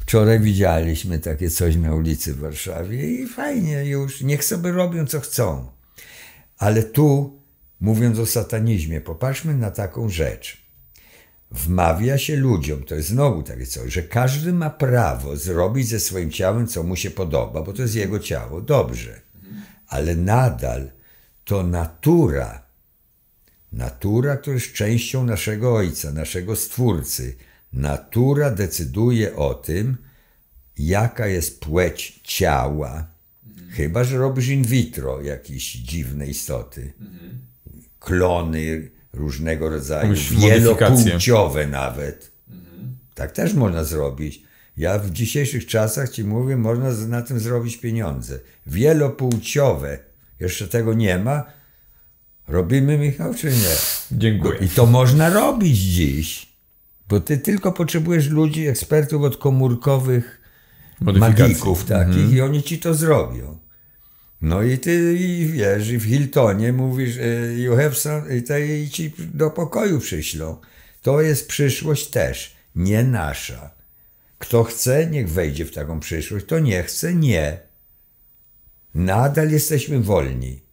Wczoraj widzieliśmy takie coś na ulicy w Warszawie i fajnie już, niech sobie robią co chcą. Ale tu, mówiąc o satanizmie, popatrzmy na taką rzecz. Wmawia się ludziom, to jest znowu takie coś, że każdy ma prawo zrobić ze swoim ciałem, co mu się podoba, bo to jest jego ciało, dobrze. Ale nadal to natura Natura to jest częścią naszego Ojca, naszego Stwórcy. Natura decyduje o tym, jaka jest płeć ciała, chyba że robisz in vitro jakieś dziwne istoty. Klony różnego rodzaju, wielopłciowe nawet. Tak też można zrobić. Ja w dzisiejszych czasach ci mówię, można na tym zrobić pieniądze. Wielopłciowe. Jeszcze tego nie ma, Robimy, Michał, czy nie? Dziękuję. I to można robić dziś, bo ty tylko potrzebujesz ludzi, ekspertów od komórkowych, magików takich mhm. i oni ci to zrobią. No i ty i wiesz, i w Hiltonie mówisz, e, you have some, i, te, i ci do pokoju przyślą. To jest przyszłość też, nie nasza. Kto chce, niech wejdzie w taką przyszłość. Kto nie chce, nie. Nadal jesteśmy wolni.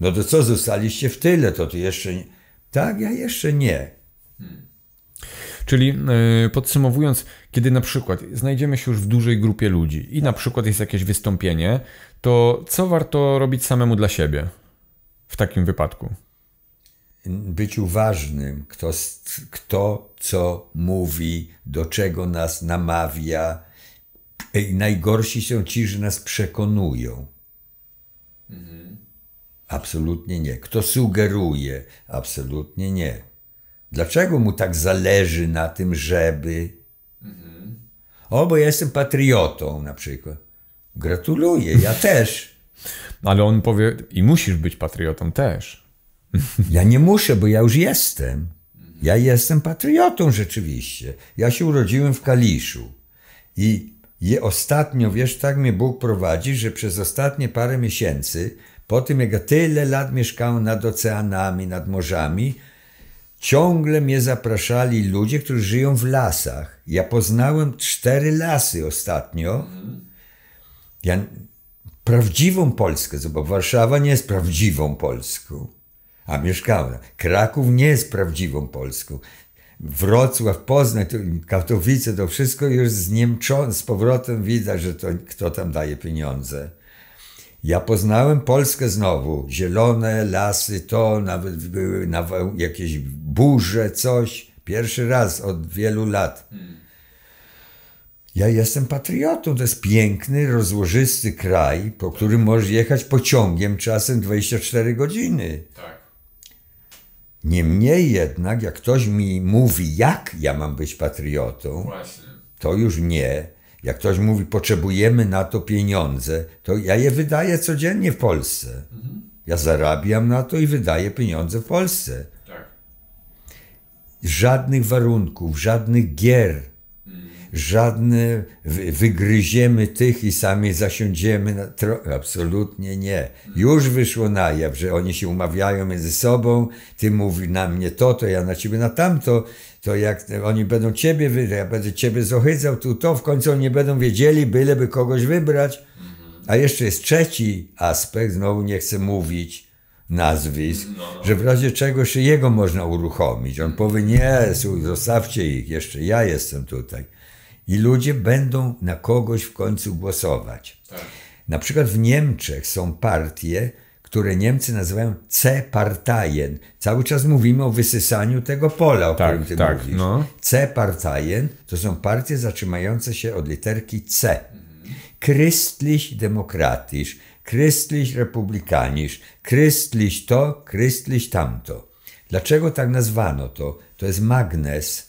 No to co, zostaliście w tyle, to ty jeszcze nie. Tak, ja jeszcze nie. Czyli yy, podsumowując, kiedy na przykład znajdziemy się już w dużej grupie ludzi i na tak. przykład jest jakieś wystąpienie, to co warto robić samemu dla siebie w takim wypadku? Być uważnym, kto, kto co mówi, do czego nas namawia. Ej, najgorsi są ci, że nas przekonują. Mhm. Absolutnie nie. Kto sugeruje? Absolutnie nie. Dlaczego mu tak zależy na tym, żeby. Mhm. O, bo ja jestem patriotą na przykład. Gratuluję, ja też. Ale on powie, i musisz być patriotą też. Ja nie muszę, bo ja już jestem. Mhm. Ja jestem patriotą rzeczywiście. Ja się urodziłem w Kaliszu. I je ostatnio, wiesz, tak mnie Bóg prowadzi, że przez ostatnie parę miesięcy po tym, jak ja tyle lat mieszkałem nad oceanami, nad morzami, ciągle mnie zapraszali ludzie, którzy żyją w lasach. Ja poznałem cztery lasy ostatnio. Ja prawdziwą Polskę, bo Warszawa nie jest prawdziwą Polską, a mieszkałem. Kraków nie jest prawdziwą Polską. Wrocław, Poznań, Katowice, to wszystko już z Niemczą, z powrotem widać, że to, kto tam daje pieniądze. Ja poznałem Polskę znowu. Zielone lasy, to nawet były jakieś burze, coś. Pierwszy raz od wielu lat. Ja jestem patriotą. To jest piękny, rozłożysty kraj, po którym możesz jechać pociągiem czasem 24 godziny. Tak. Niemniej jednak, jak ktoś mi mówi, jak ja mam być patriotą, to już nie jak ktoś mówi, potrzebujemy na to pieniądze, to ja je wydaję codziennie w Polsce. Ja zarabiam na to i wydaję pieniądze w Polsce. Tak. Żadnych warunków, żadnych gier, żadne wygryziemy tych i sami zasiądziemy. Na tro- Absolutnie nie. Już wyszło na jaw, że oni się umawiają między sobą, ty mówisz na mnie to, to ja na ciebie na tamto, to jak oni będą ciebie, wy- ja będę ciebie zohydzał, tu to, w końcu oni będą wiedzieli, byleby kogoś wybrać. A jeszcze jest trzeci aspekt, znowu nie chcę mówić nazwisk, no. no. że w razie czego się jego można uruchomić. On powie, nie, zostawcie ich, jeszcze ja jestem tutaj i ludzie będą na kogoś w końcu głosować. Tak. Na przykład w Niemczech są partie, które Niemcy nazywają C-partajen. Cały czas mówimy o wysysaniu tego pola, o tak, którym ty tak, mówisz. No. C-partajen to są partie zatrzymające się od literki C. Christlich demokratisch, christlich republikanisch, christlich to, christlich tamto. Dlaczego tak nazwano to? To jest magnes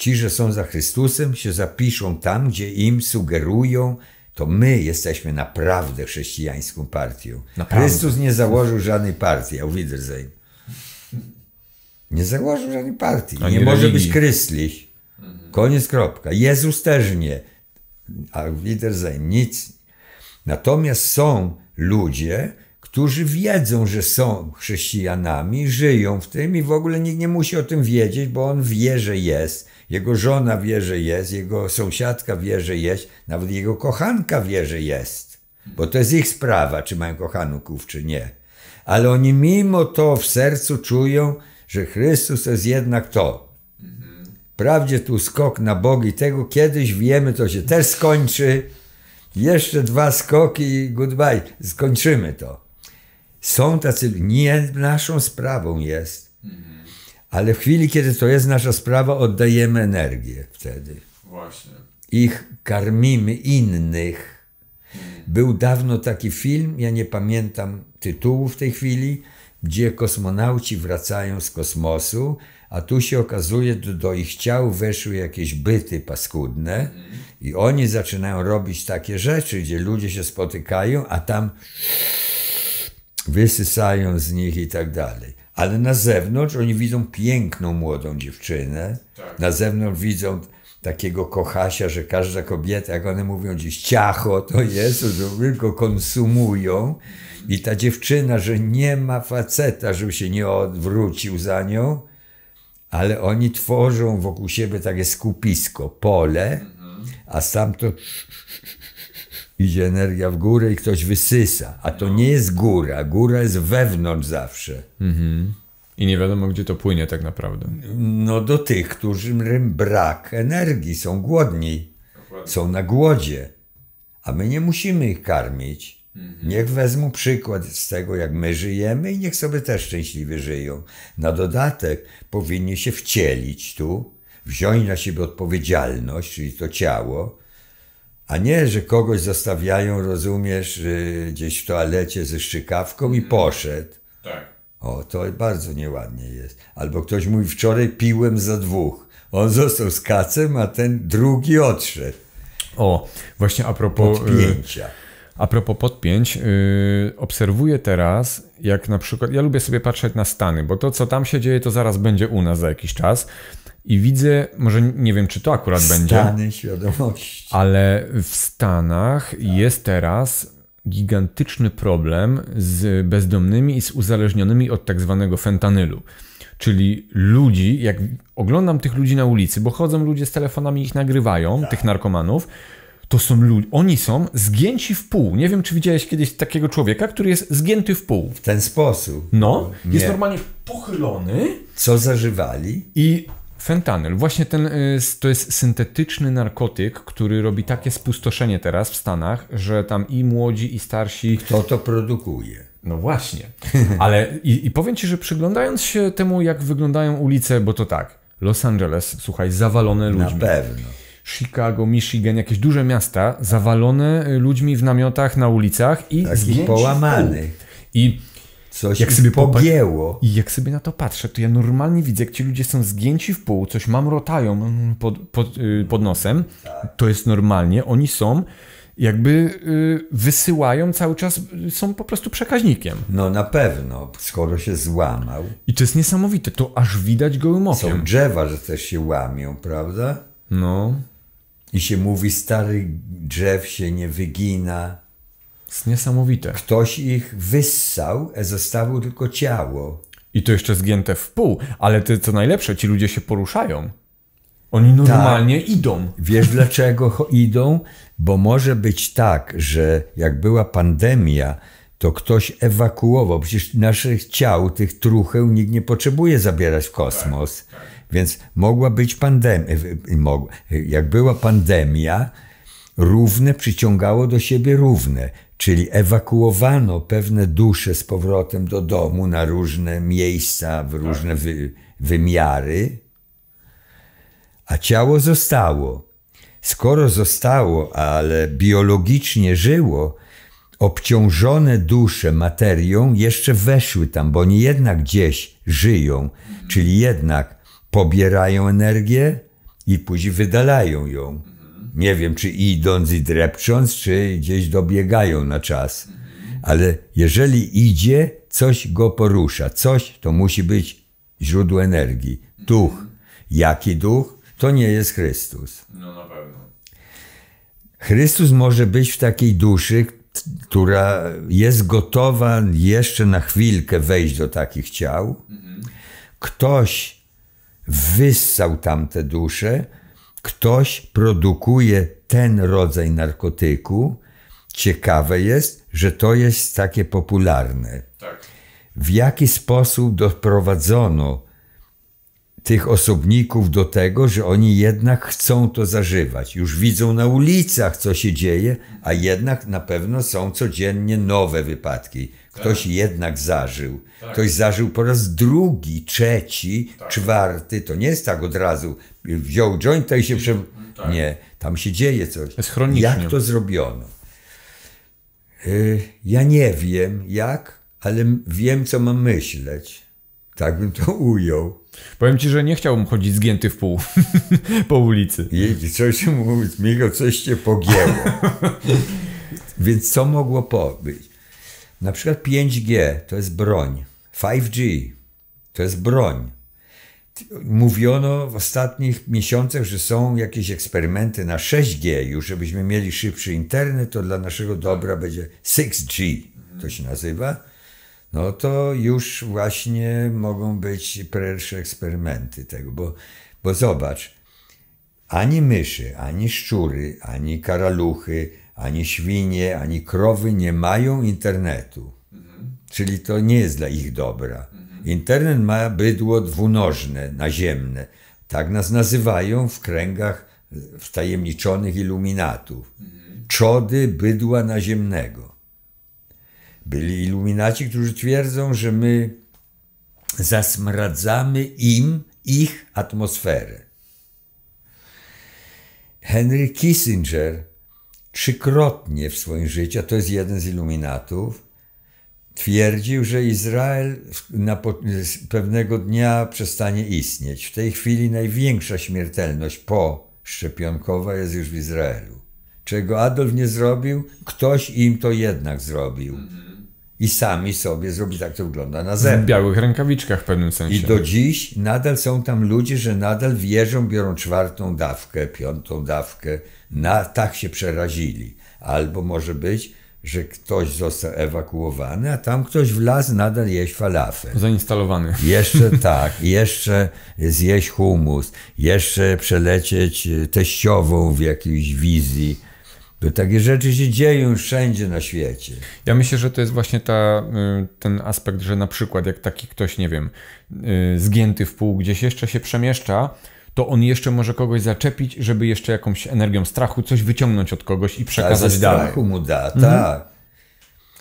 Ci, że są za Chrystusem, się zapiszą tam, gdzie im sugerują, to my jesteśmy naprawdę chrześcijańską partią. Naprawdę. Chrystus nie założył żadnej partii, a widzę im. Nie założył żadnej partii. Ani nie może być krystlich. Koniec kropka. Jezus też nie. A widzę nic. Natomiast są ludzie, którzy wiedzą, że są chrześcijanami, żyją w tym i w ogóle nikt nie musi o tym wiedzieć, bo on wie, że jest, jego żona wie, że jest, jego sąsiadka wie, że jest, nawet jego kochanka wie, że jest, bo to jest ich sprawa, czy mają kochanków, czy nie. Ale oni mimo to w sercu czują, że Chrystus jest jednak to. Prawdzie tu skok na Bogi tego kiedyś wiemy, to się też skończy. Jeszcze dwa skoki i goodbye. Skończymy to. Są tacy, nie naszą sprawą jest, ale w chwili, kiedy to jest nasza sprawa, oddajemy energię wtedy. Właśnie. Ich karmimy innych. Był dawno taki film, ja nie pamiętam tytułu w tej chwili, gdzie kosmonauci wracają z kosmosu, a tu się okazuje, do, do ich ciał weszły jakieś byty paskudne i oni zaczynają robić takie rzeczy, gdzie ludzie się spotykają, a tam wysysają z nich i tak dalej. Ale na zewnątrz oni widzą piękną młodą dziewczynę, tak. na zewnątrz widzą takiego kochasia, że każda kobieta, jak one mówią gdzieś ciacho, to jest, że tylko konsumują. I ta dziewczyna, że nie ma faceta, żeby się nie odwrócił za nią, ale oni tworzą wokół siebie takie skupisko, pole, mhm. a sam to idzie energia w górę i ktoś wysysa. A to nie jest góra, góra jest wewnątrz zawsze. Mhm. I nie wiadomo, gdzie to płynie tak naprawdę. No do tych, którym brak energii, są głodni, Dokładnie. są na głodzie, a my nie musimy ich karmić. Mhm. Niech wezmą przykład z tego, jak my żyjemy i niech sobie też szczęśliwie żyją. Na dodatek powinni się wcielić tu, wziąć na siebie odpowiedzialność, czyli to ciało, a nie, że kogoś zostawiają, rozumiesz, y, gdzieś w toalecie ze szczykawką i mhm. poszedł. Tak. O, to bardzo nieładnie jest. Albo ktoś mówi, wczoraj piłem za dwóch. On został z kacem, a ten drugi odszedł. O, właśnie a propos... Y, Podpięcia. A propos podpięć, yy, obserwuję teraz, jak na przykład, ja lubię sobie patrzeć na Stany, bo to, co tam się dzieje, to zaraz będzie u nas za jakiś czas. I widzę, może nie wiem, czy to akurat Stany będzie. Stany świadomości. Ale w Stanach tak. jest teraz gigantyczny problem z bezdomnymi i z uzależnionymi od tak zwanego fentanylu. Czyli ludzi, jak oglądam tych ludzi na ulicy, bo chodzą ludzie z telefonami, ich nagrywają, tak. tych narkomanów, to są ludzie, oni są zgięci w pół. Nie wiem, czy widziałeś kiedyś takiego człowieka, który jest zgięty w pół. W ten sposób. No, Nie. jest normalnie pochylony. Co zażywali? I fentanyl, właśnie ten, y, to jest syntetyczny narkotyk, który robi takie spustoszenie teraz w Stanach, że tam i młodzi, i starsi. Kto to produkuje? No właśnie. Ale i, i powiem ci, że przyglądając się temu, jak wyglądają ulice, bo to tak, Los Angeles, słuchaj, zawalone ludźmi. Na pewno Chicago, Michigan, jakieś duże miasta zawalone ludźmi w namiotach na ulicach i tak, połamane. I coś jak sobie pogięło. I jak sobie na to patrzę, to ja normalnie widzę, jak ci ludzie są zgięci w pół, coś mamrotają pod, pod, y, pod nosem. Tak. To jest normalnie, oni są jakby y, wysyłają cały czas, są po prostu przekaźnikiem. No na pewno, skoro się złamał. I to jest niesamowite, to aż widać gołym okiem. Są drzewa, że też się łamią, prawda? No. I się mówi, stary drzew się nie wygina. Jest niesamowite. Ktoś ich wyssał, a e, zostało tylko ciało. I to jeszcze zgięte w pół, ale ty, co najlepsze, ci ludzie się poruszają. Oni normalnie tak. idą. Wiesz dlaczego idą? Bo może być tak, że jak była pandemia, to ktoś ewakuował. Przecież naszych ciał, tych trucheł, nikt nie potrzebuje zabierać w kosmos. Tak, tak. Więc mogła być pandemia. Jak była pandemia, równe przyciągało do siebie równe, czyli ewakuowano pewne dusze z powrotem do domu na różne miejsca, w różne wy, wymiary, a ciało zostało. Skoro zostało, ale biologicznie żyło, obciążone dusze materią jeszcze weszły tam, bo oni jednak gdzieś żyją, czyli jednak pobierają energię i później wydalają ją. Nie wiem, czy idąc i drepcząc, czy gdzieś dobiegają na czas. Ale jeżeli idzie, coś go porusza. Coś to musi być źródło energii. Duch. Jaki duch? To nie jest Chrystus. No na pewno. Chrystus może być w takiej duszy, która jest gotowa jeszcze na chwilkę wejść do takich ciał. Mhm. Ktoś wyssał tamte dusze, ktoś produkuje ten rodzaj narkotyku. Ciekawe jest, że to jest takie popularne. Tak. W jaki sposób doprowadzono tych osobników do tego, że oni jednak chcą to zażywać. Już widzą na ulicach, co się dzieje, a jednak na pewno są codziennie nowe wypadki. Tak. Ktoś tak. jednak zażył. Tak. Ktoś zażył po raz drugi, trzeci, tak. czwarty. To nie jest tak od razu wziął jointa i się prze... Tak. Nie, tam się dzieje coś. Jak to zrobiono? Y, ja nie wiem jak, ale wiem co mam myśleć. Tak bym to ujął. Powiem ci, że nie chciałbym chodzić zgięty w pół po ulicy. I coś mu, Migo, coś cię pogięło. Więc co mogło być? Na przykład 5G to jest broń, 5G to jest broń. Mówiono w ostatnich miesiącach, że są jakieś eksperymenty na 6G już, żebyśmy mieli szybszy internet, to dla naszego dobra będzie 6G, to się nazywa. No to już właśnie mogą być pierwsze eksperymenty tego, bo, bo zobacz, ani myszy, ani szczury, ani karaluchy, ani świnie, ani krowy nie mają internetu. Czyli to nie jest dla ich dobra. Internet ma bydło dwunożne, naziemne. Tak nas nazywają w kręgach wtajemniczonych iluminatów. Czody bydła naziemnego. Byli iluminaci, którzy twierdzą, że my zasmradzamy im ich atmosferę. Henry Kissinger trzykrotnie w swoim życiu, a to jest jeden z iluminatów, twierdził, że Izrael na, pewnego dnia przestanie istnieć. W tej chwili największa śmiertelność poszczepionkowa jest już w Izraelu. Czego Adolf nie zrobił, ktoś im to jednak zrobił i sami sobie zrobić, tak to wygląda na zewnątrz. W białych rękawiczkach w pewnym sensie. I do dziś nadal są tam ludzie, że nadal wierzą, biorą czwartą dawkę, piątą dawkę, na, tak się przerazili. Albo może być, że ktoś został ewakuowany, a tam ktoś w las nadal jeść falafel. Zainstalowany. Jeszcze tak, jeszcze zjeść humus, jeszcze przelecieć teściową w jakiejś wizji takie rzeczy się dzieją wszędzie na świecie. Ja myślę, że to jest właśnie ta, y, ten aspekt, że na przykład jak taki ktoś, nie wiem, y, zgięty w pół gdzieś jeszcze się przemieszcza, to on jeszcze może kogoś zaczepić, żeby jeszcze jakąś energią strachu coś wyciągnąć od kogoś i przekazać ta dalej. strachu mu da, mhm. tak.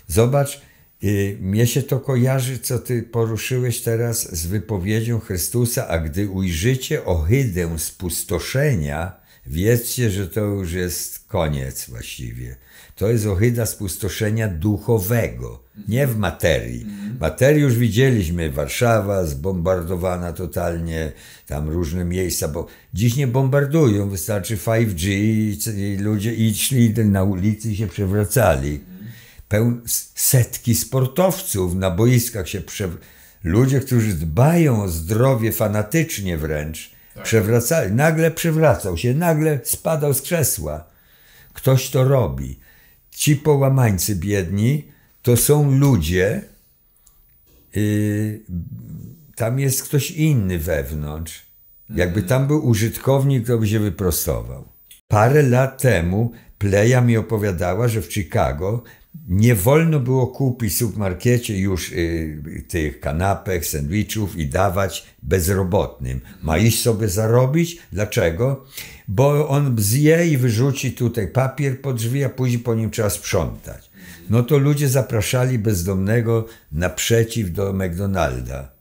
Zobacz, y, mnie się to kojarzy, co ty poruszyłeś teraz z wypowiedzią Chrystusa, a gdy ujrzycie ohydę spustoszenia, Wiedzcie, że to już jest koniec właściwie. To jest ohyda spustoszenia duchowego, nie w materii. Mhm. Materii już widzieliśmy, Warszawa zbombardowana totalnie, tam różne miejsca, bo dziś nie bombardują, wystarczy 5G i ludzie i szli na ulicy i się przewracali. Peł setki sportowców na boiskach się przewracali. Ludzie, którzy dbają o zdrowie fanatycznie wręcz, tak. Przewracali. Nagle przywracał się, nagle spadał z krzesła. Ktoś to robi. Ci połamańcy biedni to są ludzie, yy, tam jest ktoś inny wewnątrz. Jakby tam był użytkownik, to by się wyprostował. Parę lat temu Pleja mi opowiadała, że w Chicago nie wolno było kupić w supermarkecie już y, tych kanapek, sandwichów i dawać bezrobotnym. Ma iść sobie zarobić. Dlaczego? Bo on zje i wyrzuci tutaj papier pod drzwi, a później po nim trzeba sprzątać. No to ludzie zapraszali bezdomnego naprzeciw do McDonalda.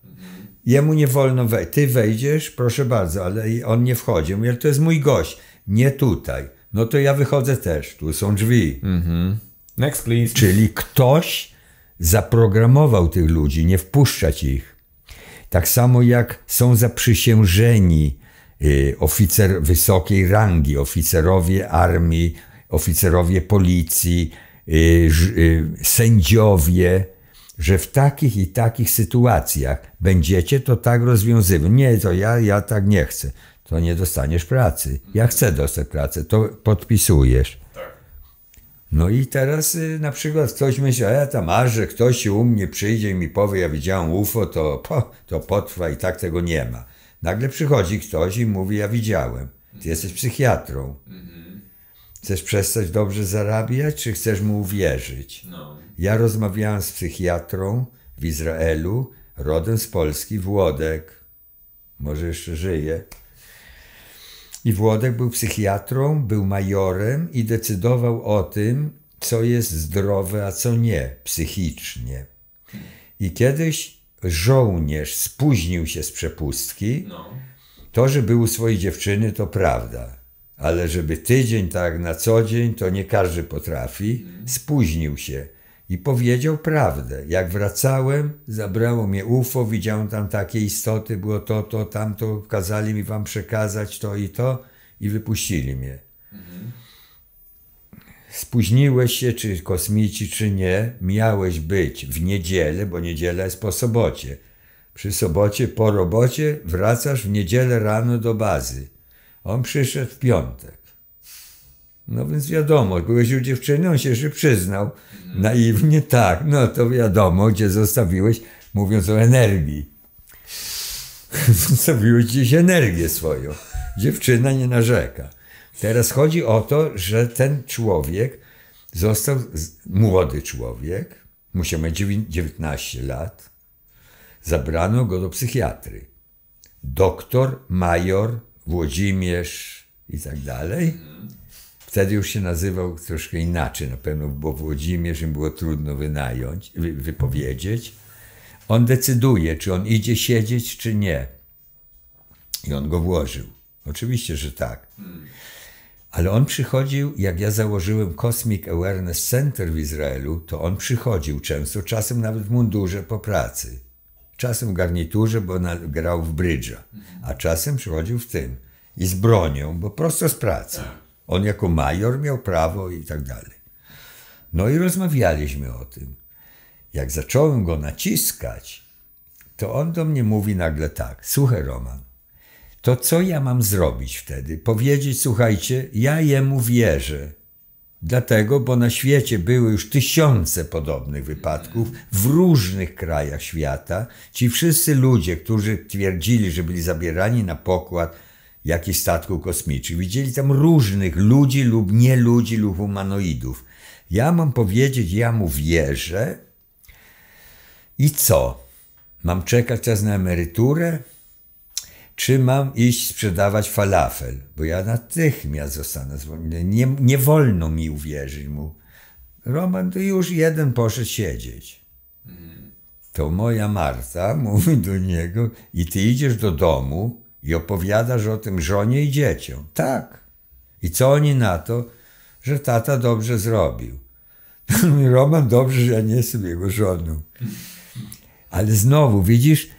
Jemu nie wolno wejść. Ty wejdziesz, proszę bardzo, ale on nie wchodzi. Mówię, to jest mój gość, nie tutaj. No to ja wychodzę też, tu są drzwi. Mhm. Next, please. Czyli ktoś zaprogramował tych ludzi, nie wpuszczać ich. Tak samo jak są zaprzysiężeni y, oficer wysokiej rangi, oficerowie armii, oficerowie policji, y, y, sędziowie, że w takich i takich sytuacjach będziecie to tak rozwiązywać. Nie, to ja, ja tak nie chcę. To nie dostaniesz pracy. Ja chcę dostać pracę, to podpisujesz. No i teraz y, na przykład ktoś myśli, a ja tam marzę, ktoś u mnie przyjdzie i mi powie, ja widziałem UFO, to, po, to potrwa i tak tego nie ma. Nagle przychodzi ktoś i mówi, ja widziałem. Ty jesteś psychiatrą. Chcesz przestać dobrze zarabiać, czy chcesz mu uwierzyć? No. Ja rozmawiałem z psychiatrą w Izraelu, rodem z Polski, Włodek. Może jeszcze żyje. I Włodek był psychiatrą, był majorem i decydował o tym, co jest zdrowe, a co nie psychicznie. I kiedyś żołnierz spóźnił się z przepustki. No. To, że był u swojej dziewczyny, to prawda. Ale żeby tydzień tak na co dzień, to nie każdy potrafi. Mhm. Spóźnił się i powiedział prawdę. Jak wracałem, zabrało mnie UFO, widziałem tam takie istoty, było to, to, tamto, kazali mi wam przekazać to i to i wypuścili mnie. Spóźniłeś się, czy kosmici, czy nie, miałeś być w niedzielę, bo niedziela jest po sobocie. Przy sobocie, po robocie, wracasz w niedzielę rano do bazy. On przyszedł w piątek. No więc wiadomo, byłeś u dziewczyny, on się jeszcze przyznał. Naiwnie tak, no to wiadomo, gdzie zostawiłeś, mówiąc o energii. zostawiłeś gdzieś energię swoją. Dziewczyna nie narzeka. Teraz chodzi o to, że ten człowiek został młody człowiek, musiał mieć 19 lat. Zabrano go do psychiatry. Doktor, major, Włodzimierz i tak dalej Wtedy już się nazywał troszkę inaczej, na pewno, bo Włodzimierz im było trudno wynająć, wypowiedzieć. On decyduje, czy on idzie siedzieć, czy nie. I on go włożył. Oczywiście, że tak. Ale on przychodził, jak ja założyłem Cosmic Awareness Center w Izraelu, to on przychodził często, czasem nawet w mundurze po pracy. Czasem w garniturze, bo grał w brydża, a czasem przychodził w tym i z bronią, bo prosto z pracy. On jako major miał prawo i tak dalej. No i rozmawialiśmy o tym. Jak zacząłem go naciskać, to on do mnie mówi nagle tak: Słuchaj, Roman, to co ja mam zrobić wtedy? Powiedzieć, słuchajcie, ja jemu wierzę. Dlatego, bo na świecie były już tysiące podobnych wypadków w różnych krajach świata. Ci wszyscy ludzie, którzy twierdzili, że byli zabierani na pokład, jakichś statku kosmiczych. Widzieli tam różnych ludzi lub nie ludzi lub humanoidów. Ja mam powiedzieć, ja mu wierzę. I co? Mam czekać czas na emeryturę? Czy mam iść sprzedawać falafel? Bo ja natychmiast zostanę zwolniony. Nie, nie wolno mi uwierzyć mu. Roman, to już jeden poszedł siedzieć. Mhm. To moja Marta mówi do niego i ty idziesz do domu, i opowiadasz o tym żonie i dzieciom. Tak. I co oni na to, że tata dobrze zrobił? No Roman dobrze, że ja nie jestem jego żoną. Ale znowu, widzisz,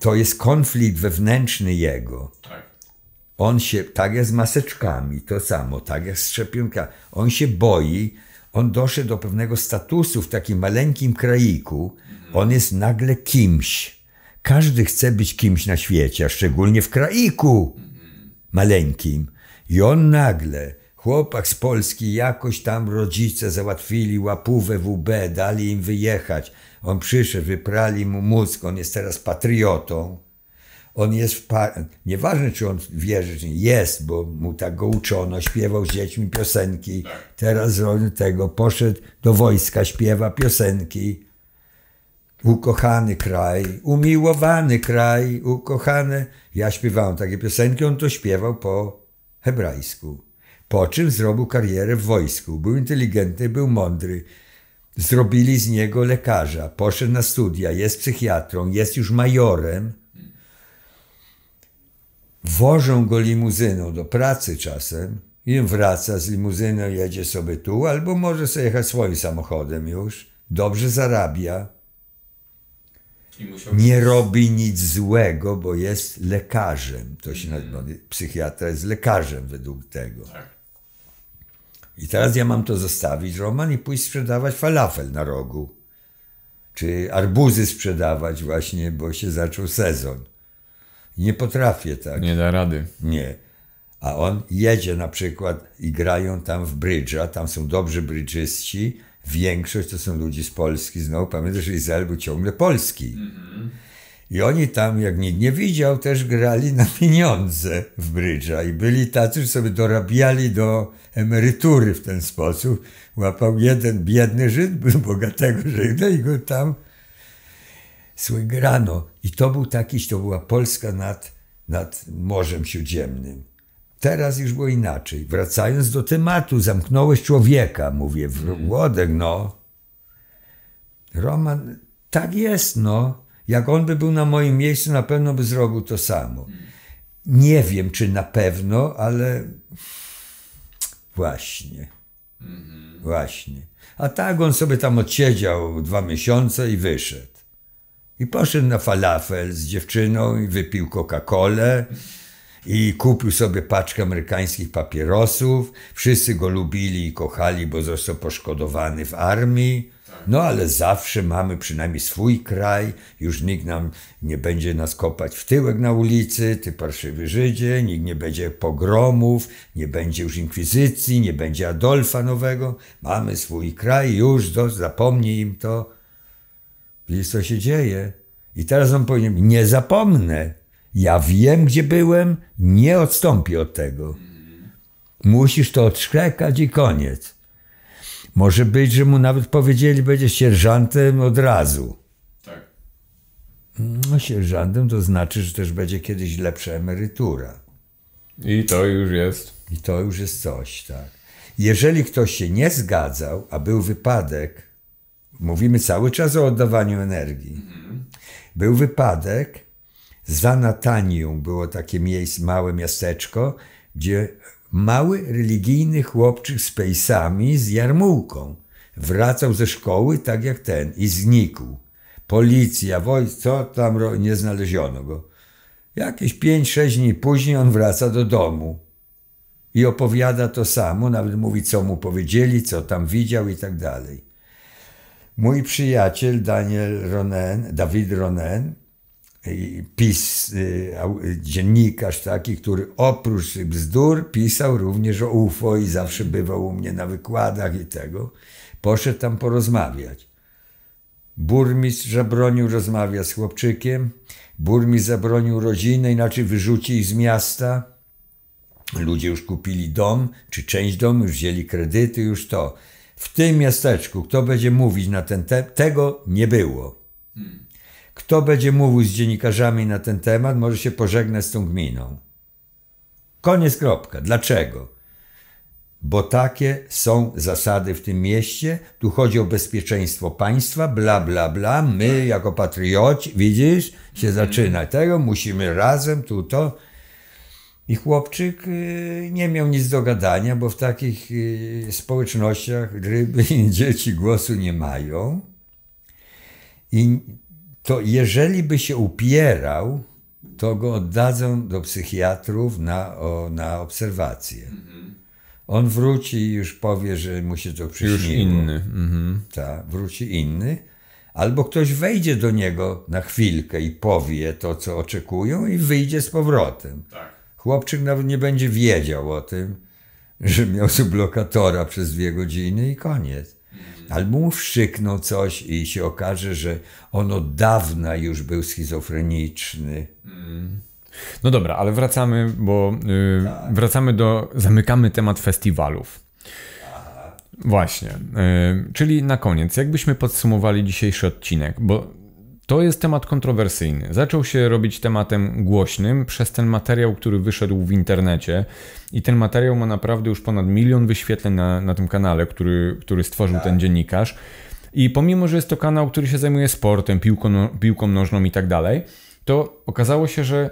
to jest konflikt wewnętrzny jego. Tak. On się, tak jak z maseczkami, to samo, tak jak z szczepionkami. On się boi, on doszedł do pewnego statusu w takim maleńkim kraiku. On jest nagle kimś. Każdy chce być kimś na świecie, a szczególnie w kraiku maleńkim. I on nagle, chłopak z Polski, jakoś tam rodzice załatwili łapówę UB, dali im wyjechać. On przyszedł, wyprali mu mózg, on jest teraz patriotą. On jest, w pa- nieważne czy on wierzy, czy nie, jest, bo mu tak go uczono, śpiewał z dziećmi piosenki. Tak. Teraz zrobił tego, poszedł do wojska, śpiewa piosenki. Ukochany kraj, umiłowany kraj, ukochane. Ja śpiewałem takie piosenki, on to śpiewał po hebrajsku. Po czym zrobił karierę w wojsku. Był inteligentny, był mądry. Zrobili z niego lekarza. Poszedł na studia, jest psychiatrą, jest już majorem. Wożą go limuzyną do pracy czasem. I wraca z limuzyną, jedzie sobie tu, albo może sobie jechać swoim samochodem już. Dobrze zarabia nie robi nic złego, bo jest lekarzem. To się nazywa, no, psychiatra jest lekarzem według tego. Tak. I teraz ja mam to zostawić, Roman, i pójść sprzedawać falafel na rogu. Czy arbuzy sprzedawać właśnie, bo się zaczął sezon. Nie potrafię tak. Nie da rady. Nie. A on jedzie na przykład i grają tam w brydża, tam są dobrzy brydżyści, większość to są ludzie z Polski. Znowu pamiętasz, że Izrael był ciągle polski. Mm-hmm. I oni tam, jak nikt nie widział, też grali na pieniądze w brydża i byli tacy, że sobie dorabiali do emerytury w ten sposób. Łapał jeden biedny Żyd, był bogatego Żyda i go tam słygrano. I to był taki, to była Polska nad, nad Morzem Śródziemnym. Teraz już było inaczej. Wracając do tematu, zamknąłeś człowieka, mówię, młodek, mhm. no. Roman, tak jest, no. Jak on by był na moim miejscu, na pewno by zrobił to samo. Nie wiem, czy na pewno, ale właśnie. Mhm. Właśnie. A tak on sobie tam odsiedział dwa miesiące i wyszedł. I poszedł na falafel z dziewczyną i wypił Coca-Colę i kupił sobie paczkę amerykańskich papierosów. Wszyscy go lubili i kochali, bo został poszkodowany w armii. No ale zawsze mamy przynajmniej swój kraj, już nikt nam nie będzie nas kopać w tyłek na ulicy, ty parszywy Żydzie, nikt nie będzie pogromów, nie będzie już inkwizycji, nie będzie Adolfa Nowego. Mamy swój kraj, już do, zapomnij im to. Widzisz, co się dzieje. I teraz on powiedział: nie zapomnę. Ja wiem, gdzie byłem, nie odstąpię od tego. Musisz to odszklekać i koniec. Może być, że mu nawet powiedzieli, będzie sierżantem od razu. Tak. No, sierżantem to znaczy, że też będzie kiedyś lepsza emerytura. I to już jest. I to już jest coś, tak. Jeżeli ktoś się nie zgadzał, a był wypadek, mówimy cały czas o oddawaniu energii. Mhm. Był wypadek, za Natanią było takie miejsce, małe miasteczko, gdzie mały religijny chłopczyk z pejsami, z jarmułką, wracał ze szkoły tak jak ten i znikł. Policja, wojsko, co tam, nie znaleziono go. Jakieś pięć, sześć dni później on wraca do domu i opowiada to samo, nawet mówi, co mu powiedzieli, co tam widział i tak dalej. Mój przyjaciel Daniel Ronen, Dawid Ronen, PiS, y, dziennikarz taki, który oprócz bzdur pisał również o UFO i zawsze bywał u mnie na wykładach i tego, poszedł tam porozmawiać. Burmistrz zabronił rozmawiać z chłopczykiem, burmistrz zabronił rodziny, inaczej wyrzuci ich z miasta. Ludzie już kupili dom, czy część domu, już wzięli kredyty, już to. W tym miasteczku, kto będzie mówić na ten temat, tego nie było. Hmm. Kto będzie mówił z dziennikarzami na ten temat, może się pożegnać z tą gminą. Koniec kropka. Dlaczego? Bo takie są zasady w tym mieście. Tu chodzi o bezpieczeństwo państwa, bla, bla, bla. My, jako patrioci, widzisz, się mhm. zaczyna tego, musimy razem, tu to. I chłopczyk y, nie miał nic do gadania, bo w takich y, społecznościach ryby i dzieci głosu nie mają. I to jeżeli by się upierał, to go oddadzą do psychiatrów na, o, na obserwację. On wróci i już powie, że mu się to przyśniło. Już inny. Mhm. Tak, wróci inny. Albo ktoś wejdzie do niego na chwilkę i powie to, co oczekują, i wyjdzie z powrotem. Tak. Chłopczyk nawet nie będzie wiedział o tym, że miał sublokatora przez dwie godziny i koniec albo mu wstrzykną coś i się okaże, że on od dawna już był schizofreniczny. No dobra, ale wracamy, bo yy, tak. wracamy do, zamykamy temat festiwalów. Właśnie. Y, czyli na koniec, jakbyśmy podsumowali dzisiejszy odcinek, bo to jest temat kontrowersyjny. Zaczął się robić tematem głośnym przez ten materiał, który wyszedł w internecie. I ten materiał ma naprawdę już ponad milion wyświetleń na, na tym kanale, który, który stworzył ten dziennikarz. I pomimo, że jest to kanał, który się zajmuje sportem, piłką, no, piłką nożną i tak dalej, to okazało się, że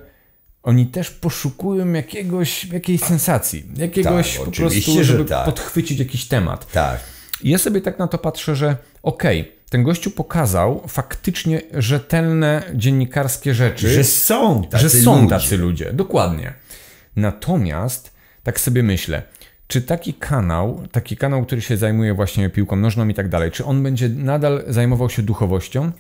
oni też poszukują jakiegoś, jakiejś sensacji, jakiegoś tak, po prostu, żeby tak. podchwycić jakiś temat. Tak. I ja sobie tak na to patrzę, że okej, okay, ten gościu pokazał faktycznie rzetelne dziennikarskie rzeczy. Że są tacy, że są tacy ludzie. ludzie. Dokładnie. Natomiast tak sobie myślę, czy taki kanał, taki kanał, który się zajmuje właśnie piłką nożną i tak dalej, czy on będzie nadal zajmował się duchowością?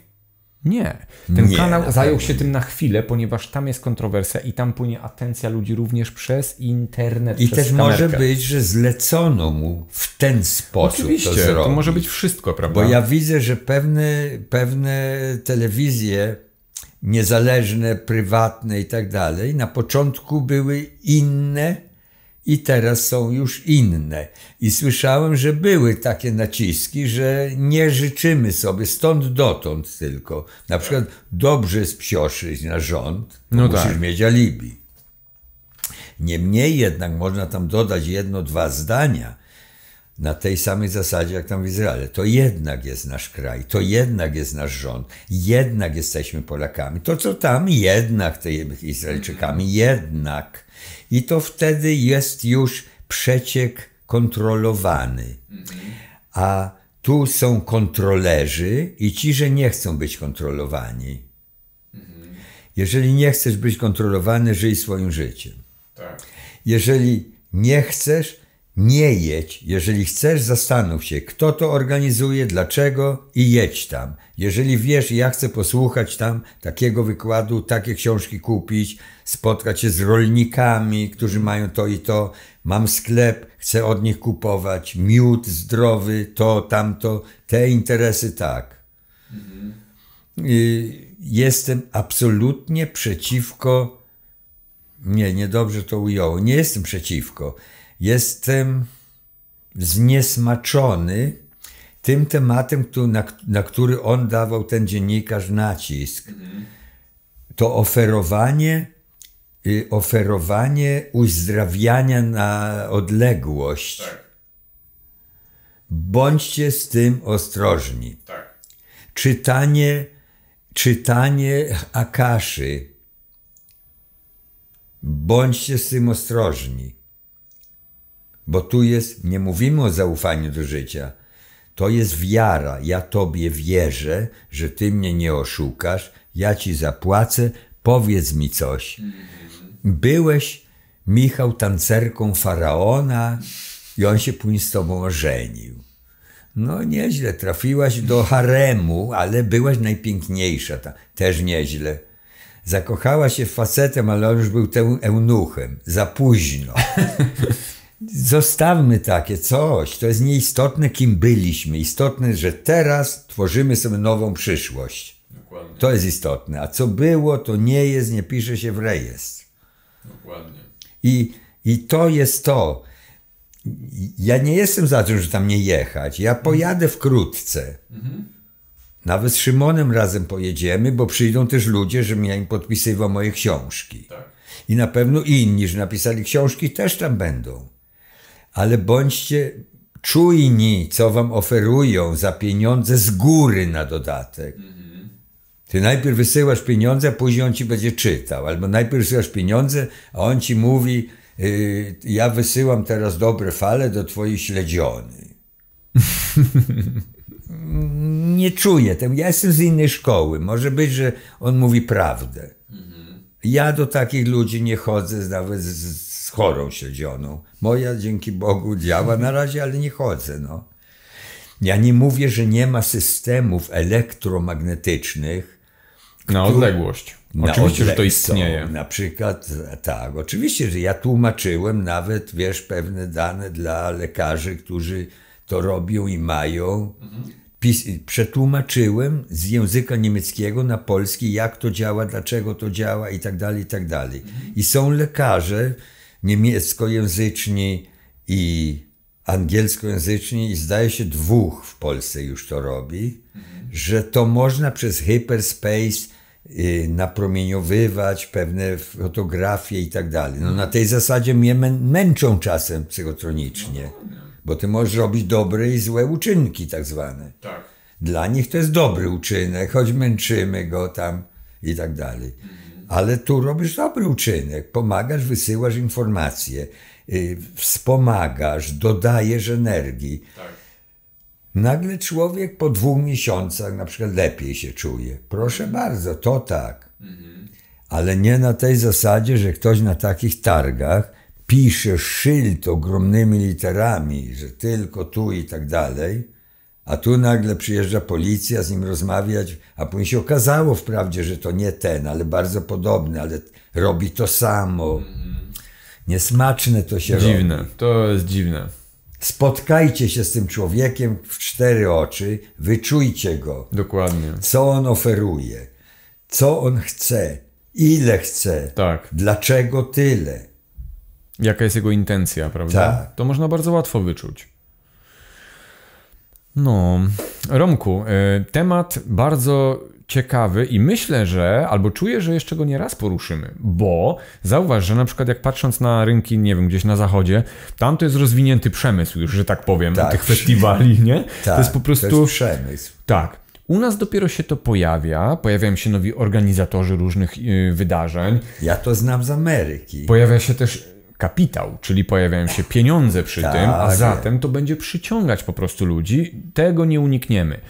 Nie. Ten nie, kanał zajął się tym na chwilę, ponieważ tam jest kontrowersja i tam płynie atencja ludzi również przez internet. I przez też kamerkę. może być, że zlecono mu w ten sposób. Oczywiście, to, to może być wszystko, prawda? Bo ja widzę, że pewne, pewne telewizje niezależne, prywatne i tak dalej, na początku były inne i teraz są już inne. I słyszałem, że były takie naciski, że nie życzymy sobie stąd dotąd tylko. Na przykład dobrze spsioszyć na rząd, no musisz tak. mieć alibi. Niemniej jednak można tam dodać jedno, dwa zdania na tej samej zasadzie jak tam w Izraelu. To jednak jest nasz kraj, to jednak jest nasz rząd, jednak jesteśmy Polakami. To co tam, jednak tymi Izraelczykami, jednak i to wtedy jest już przeciek kontrolowany. A tu są kontrolerzy i ci, że nie chcą być kontrolowani. Jeżeli nie chcesz być kontrolowany, żyj swoim życiem. Tak. Jeżeli nie chcesz, nie jedź, jeżeli chcesz, zastanów się, kto to organizuje, dlaczego i jedź tam. Jeżeli wiesz, ja chcę posłuchać tam takiego wykładu, takie książki kupić, spotkać się z rolnikami, którzy mają to i to, mam sklep, chcę od nich kupować, miód zdrowy, to, tamto, te interesy tak. Mhm. Jestem absolutnie przeciwko. Nie, niedobrze to ujął. Nie jestem przeciwko Jestem zniesmaczony tym tematem, na, który on dawał ten dziennikarz nacisk. To oferowanie, y, oferowanie uzdrawiania na odległość. Tak. Bądźcie z tym ostrożni. Tak. Czytanie, czytanie Akaszy. Bądźcie z tym ostrożni. Bo tu jest, nie mówimy o zaufaniu do życia. To jest wiara. Ja Tobie wierzę, że Ty mnie nie oszukasz, ja Ci zapłacę, powiedz mi coś. Byłeś, Michał, tancerką faraona i on się później z Tobą ożenił. No nieźle, trafiłaś do haremu, ale byłaś najpiękniejsza. Ta. Też nieźle. Zakochała się w facetem, ale on już był eunuchem. Za późno. Zostawmy takie coś. To jest nieistotne, kim byliśmy. Istotne, że teraz tworzymy sobie nową przyszłość. Dokładnie. To jest istotne. A co było, to nie jest, nie pisze się w rejestr. Dokładnie. I, i to jest to. Ja nie jestem za tym, że tam nie jechać. Ja pojadę wkrótce. Mhm. Nawet z Szymonem razem pojedziemy, bo przyjdą też ludzie, żebym ja im podpisywał moje książki. Tak. I na pewno inni, że napisali książki, też tam będą ale bądźcie czujni, co wam oferują za pieniądze z góry na dodatek. Ty najpierw wysyłasz pieniądze, a później on ci będzie czytał. Albo najpierw wysyłasz pieniądze, a on ci mówi, yy, ja wysyłam teraz dobre fale do twojej śledziony. nie czuję tego. Ja jestem z innej szkoły. Może być, że on mówi prawdę. Ja do takich ludzi nie chodzę nawet z, chorą śledzioną. Moja, dzięki Bogu, działa na razie, ale nie chodzę. No. Ja nie mówię, że nie ma systemów elektromagnetycznych. Na który... odległość. Na oczywiście, że to istnieje. Na przykład, tak, oczywiście, że ja tłumaczyłem nawet, wiesz, pewne dane dla lekarzy, którzy to robią i mają. Pis przetłumaczyłem z języka niemieckiego na polski, jak to działa, dlaczego to działa i tak dalej, i tak dalej. I są lekarze, niemieckojęzyczni i angielskojęzyczni i zdaje się dwóch w Polsce już to robi, że to można przez hyperspace y, napromieniowywać pewne fotografie i tak dalej. No na tej zasadzie mnie męczą czasem psychotronicznie, no, no, no. bo ty możesz robić dobre i złe uczynki tak zwane. Tak. Dla nich to jest dobry uczynek, choć męczymy go tam i tak dalej. Mhm ale tu robisz dobry uczynek, pomagasz, wysyłasz informacje, y, wspomagasz, dodajesz energii. Tak. Nagle człowiek po dwóch miesiącach na przykład lepiej się czuje. Proszę bardzo, to tak. Mhm. Ale nie na tej zasadzie, że ktoś na takich targach pisze szyld ogromnymi literami, że tylko tu i tak dalej a tu nagle przyjeżdża policja, z nim rozmawiać, a później się okazało wprawdzie, że to nie ten, ale bardzo podobny, ale robi to samo. Mhm. Niesmaczne to się dziwne. robi. Dziwne, to jest dziwne. Spotkajcie się z tym człowiekiem w cztery oczy, wyczujcie go. Dokładnie. Co on oferuje, co on chce, ile chce, tak. dlaczego tyle. Jaka jest jego intencja, prawda? Tak. To można bardzo łatwo wyczuć. No, Romku, y, temat bardzo ciekawy i myślę, że albo czuję, że jeszcze go nie raz poruszymy, bo zauważ, że na przykład jak patrząc na rynki, nie wiem, gdzieś na zachodzie, tam to jest rozwinięty przemysł już, że tak powiem, tak. tych festiwali, nie? Tak, to jest po prostu to jest przemysł. Tak. U nas dopiero się to pojawia, pojawiają się nowi organizatorzy różnych y, wydarzeń. Ja to znam z Ameryki. Pojawia się też kapitał, czyli pojawiają się pieniądze przy tak. tym, a zatem to będzie przyciągać po prostu ludzi. Tego nie unikniemy.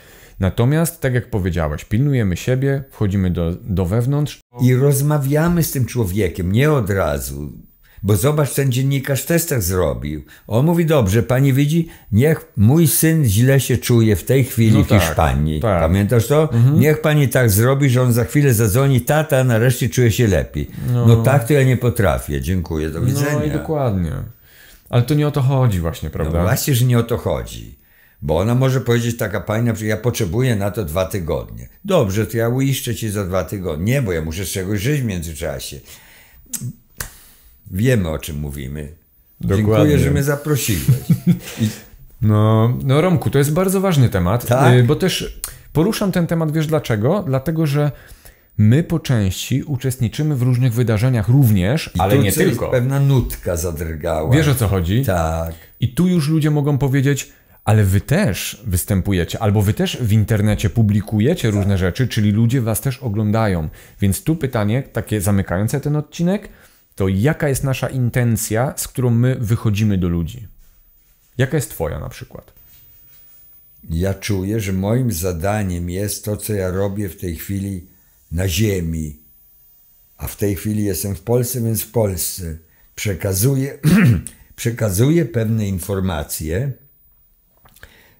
Natomiast, tak jak powiedziałeś, pilnujemy siebie, wchodzimy do, do wewnątrz. I rozmawiamy z tym człowiekiem, nie od razu bo zobacz, ten dziennikarz też tak zrobił. On mówi, dobrze, pani widzi, niech mój syn źle się czuje w tej chwili no w tak, Hiszpanii. Tak. Pamiętasz to? Mhm. Niech pani tak zrobi, że on za chwilę zadzwoni, tata nareszcie czuje się lepiej. No, no tak to ja nie potrafię, dziękuję, do widzenia. No i dokładnie. Ale to nie o to chodzi właśnie, no prawda? No właśnie, że nie o to chodzi. Bo ona może powiedzieć taka pani, na przykład, ja potrzebuję na to dwa tygodnie. Dobrze, to ja uiszczę ci za dwa tygodnie. Nie, bo ja muszę z czegoś żyć w międzyczasie wiemy o czym mówimy. Dokładnie. Dziękuję, że mnie zaprosiłeś. I... No, no Romku, to jest bardzo ważny temat, y, tak? bo też poruszam ten temat, wiesz dlaczego? Dlatego, że my po części uczestniczymy w różnych wydarzeniach również, I ale nie tylko. pewna nutka zadrgała. Wiesz o co chodzi? Tak. I tu już ludzie mogą powiedzieć, ale wy też występujecie, albo wy też w internecie publikujecie tak. różne rzeczy, czyli ludzie was też oglądają. Więc tu pytanie, takie zamykające ten odcinek – to jaka jest nasza intencja, z którą my wychodzimy do ludzi? Jaka jest Twoja na przykład? Ja czuję, że moim zadaniem jest to, co ja robię w tej chwili na Ziemi, a w tej chwili jestem w Polsce, więc w Polsce przekazuję, przekazuję pewne informacje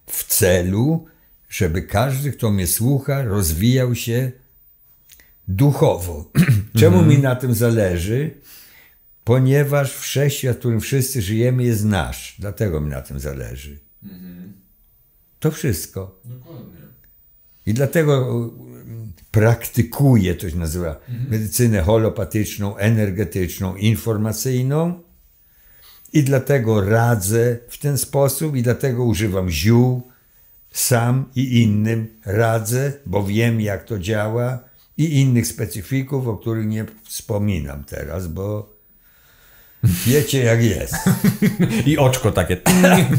w celu, żeby każdy, kto mnie słucha, rozwijał się duchowo. Czemu mhm. mi na tym zależy? ponieważ wszechświat, w którym wszyscy żyjemy, jest nasz. Dlatego mi na tym zależy. Mhm. To wszystko. Dokładnie. I dlatego e, praktykuje, to się nazywa, mhm. medycynę holopatyczną, energetyczną, informacyjną. I dlatego radzę w ten sposób, i dlatego używam ziół sam i innym radzę, bo wiem jak to działa, i innych specyfików, o których nie wspominam teraz, bo Wiecie jak jest. I oczko takie.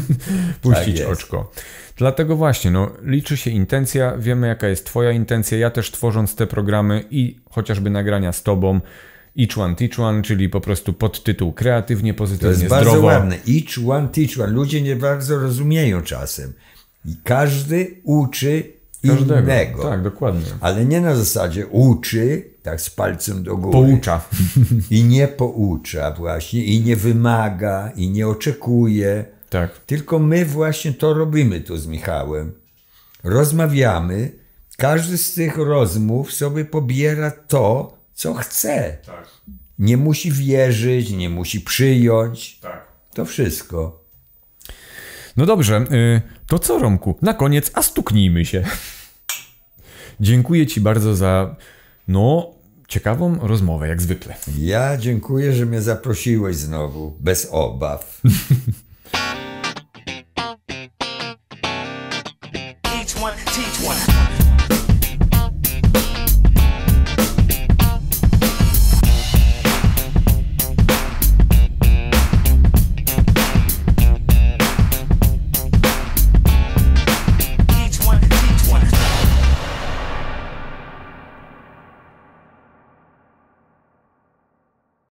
Puścić tak oczko. Dlatego właśnie, no, liczy się intencja, wiemy jaka jest Twoja intencja. Ja też tworząc te programy i chociażby nagrania z Tobą, Each One Teach One, czyli po prostu podtytuł kreatywnie, pozytywnie, zdrowo. To jest zdrowo. bardzo ładne. Each One Teach One. Ludzie nie bardzo rozumieją czasem. I każdy uczy Każdego. innego. Tak, dokładnie. Ale nie na zasadzie uczy, tak z palcem do góry. Poucza. I nie poucza właśnie, i nie wymaga, i nie oczekuje. Tak. Tylko my właśnie to robimy tu z Michałem. Rozmawiamy, każdy z tych rozmów sobie pobiera to, co chce. Tak. Nie musi wierzyć, nie musi przyjąć. Tak. To wszystko. No dobrze, y, to co Romku? Na koniec, a stuknijmy się. Dziękuję Ci bardzo za, no, ciekawą rozmowę, jak zwykle. Ja dziękuję, że mnie zaprosiłeś znowu, bez obaw.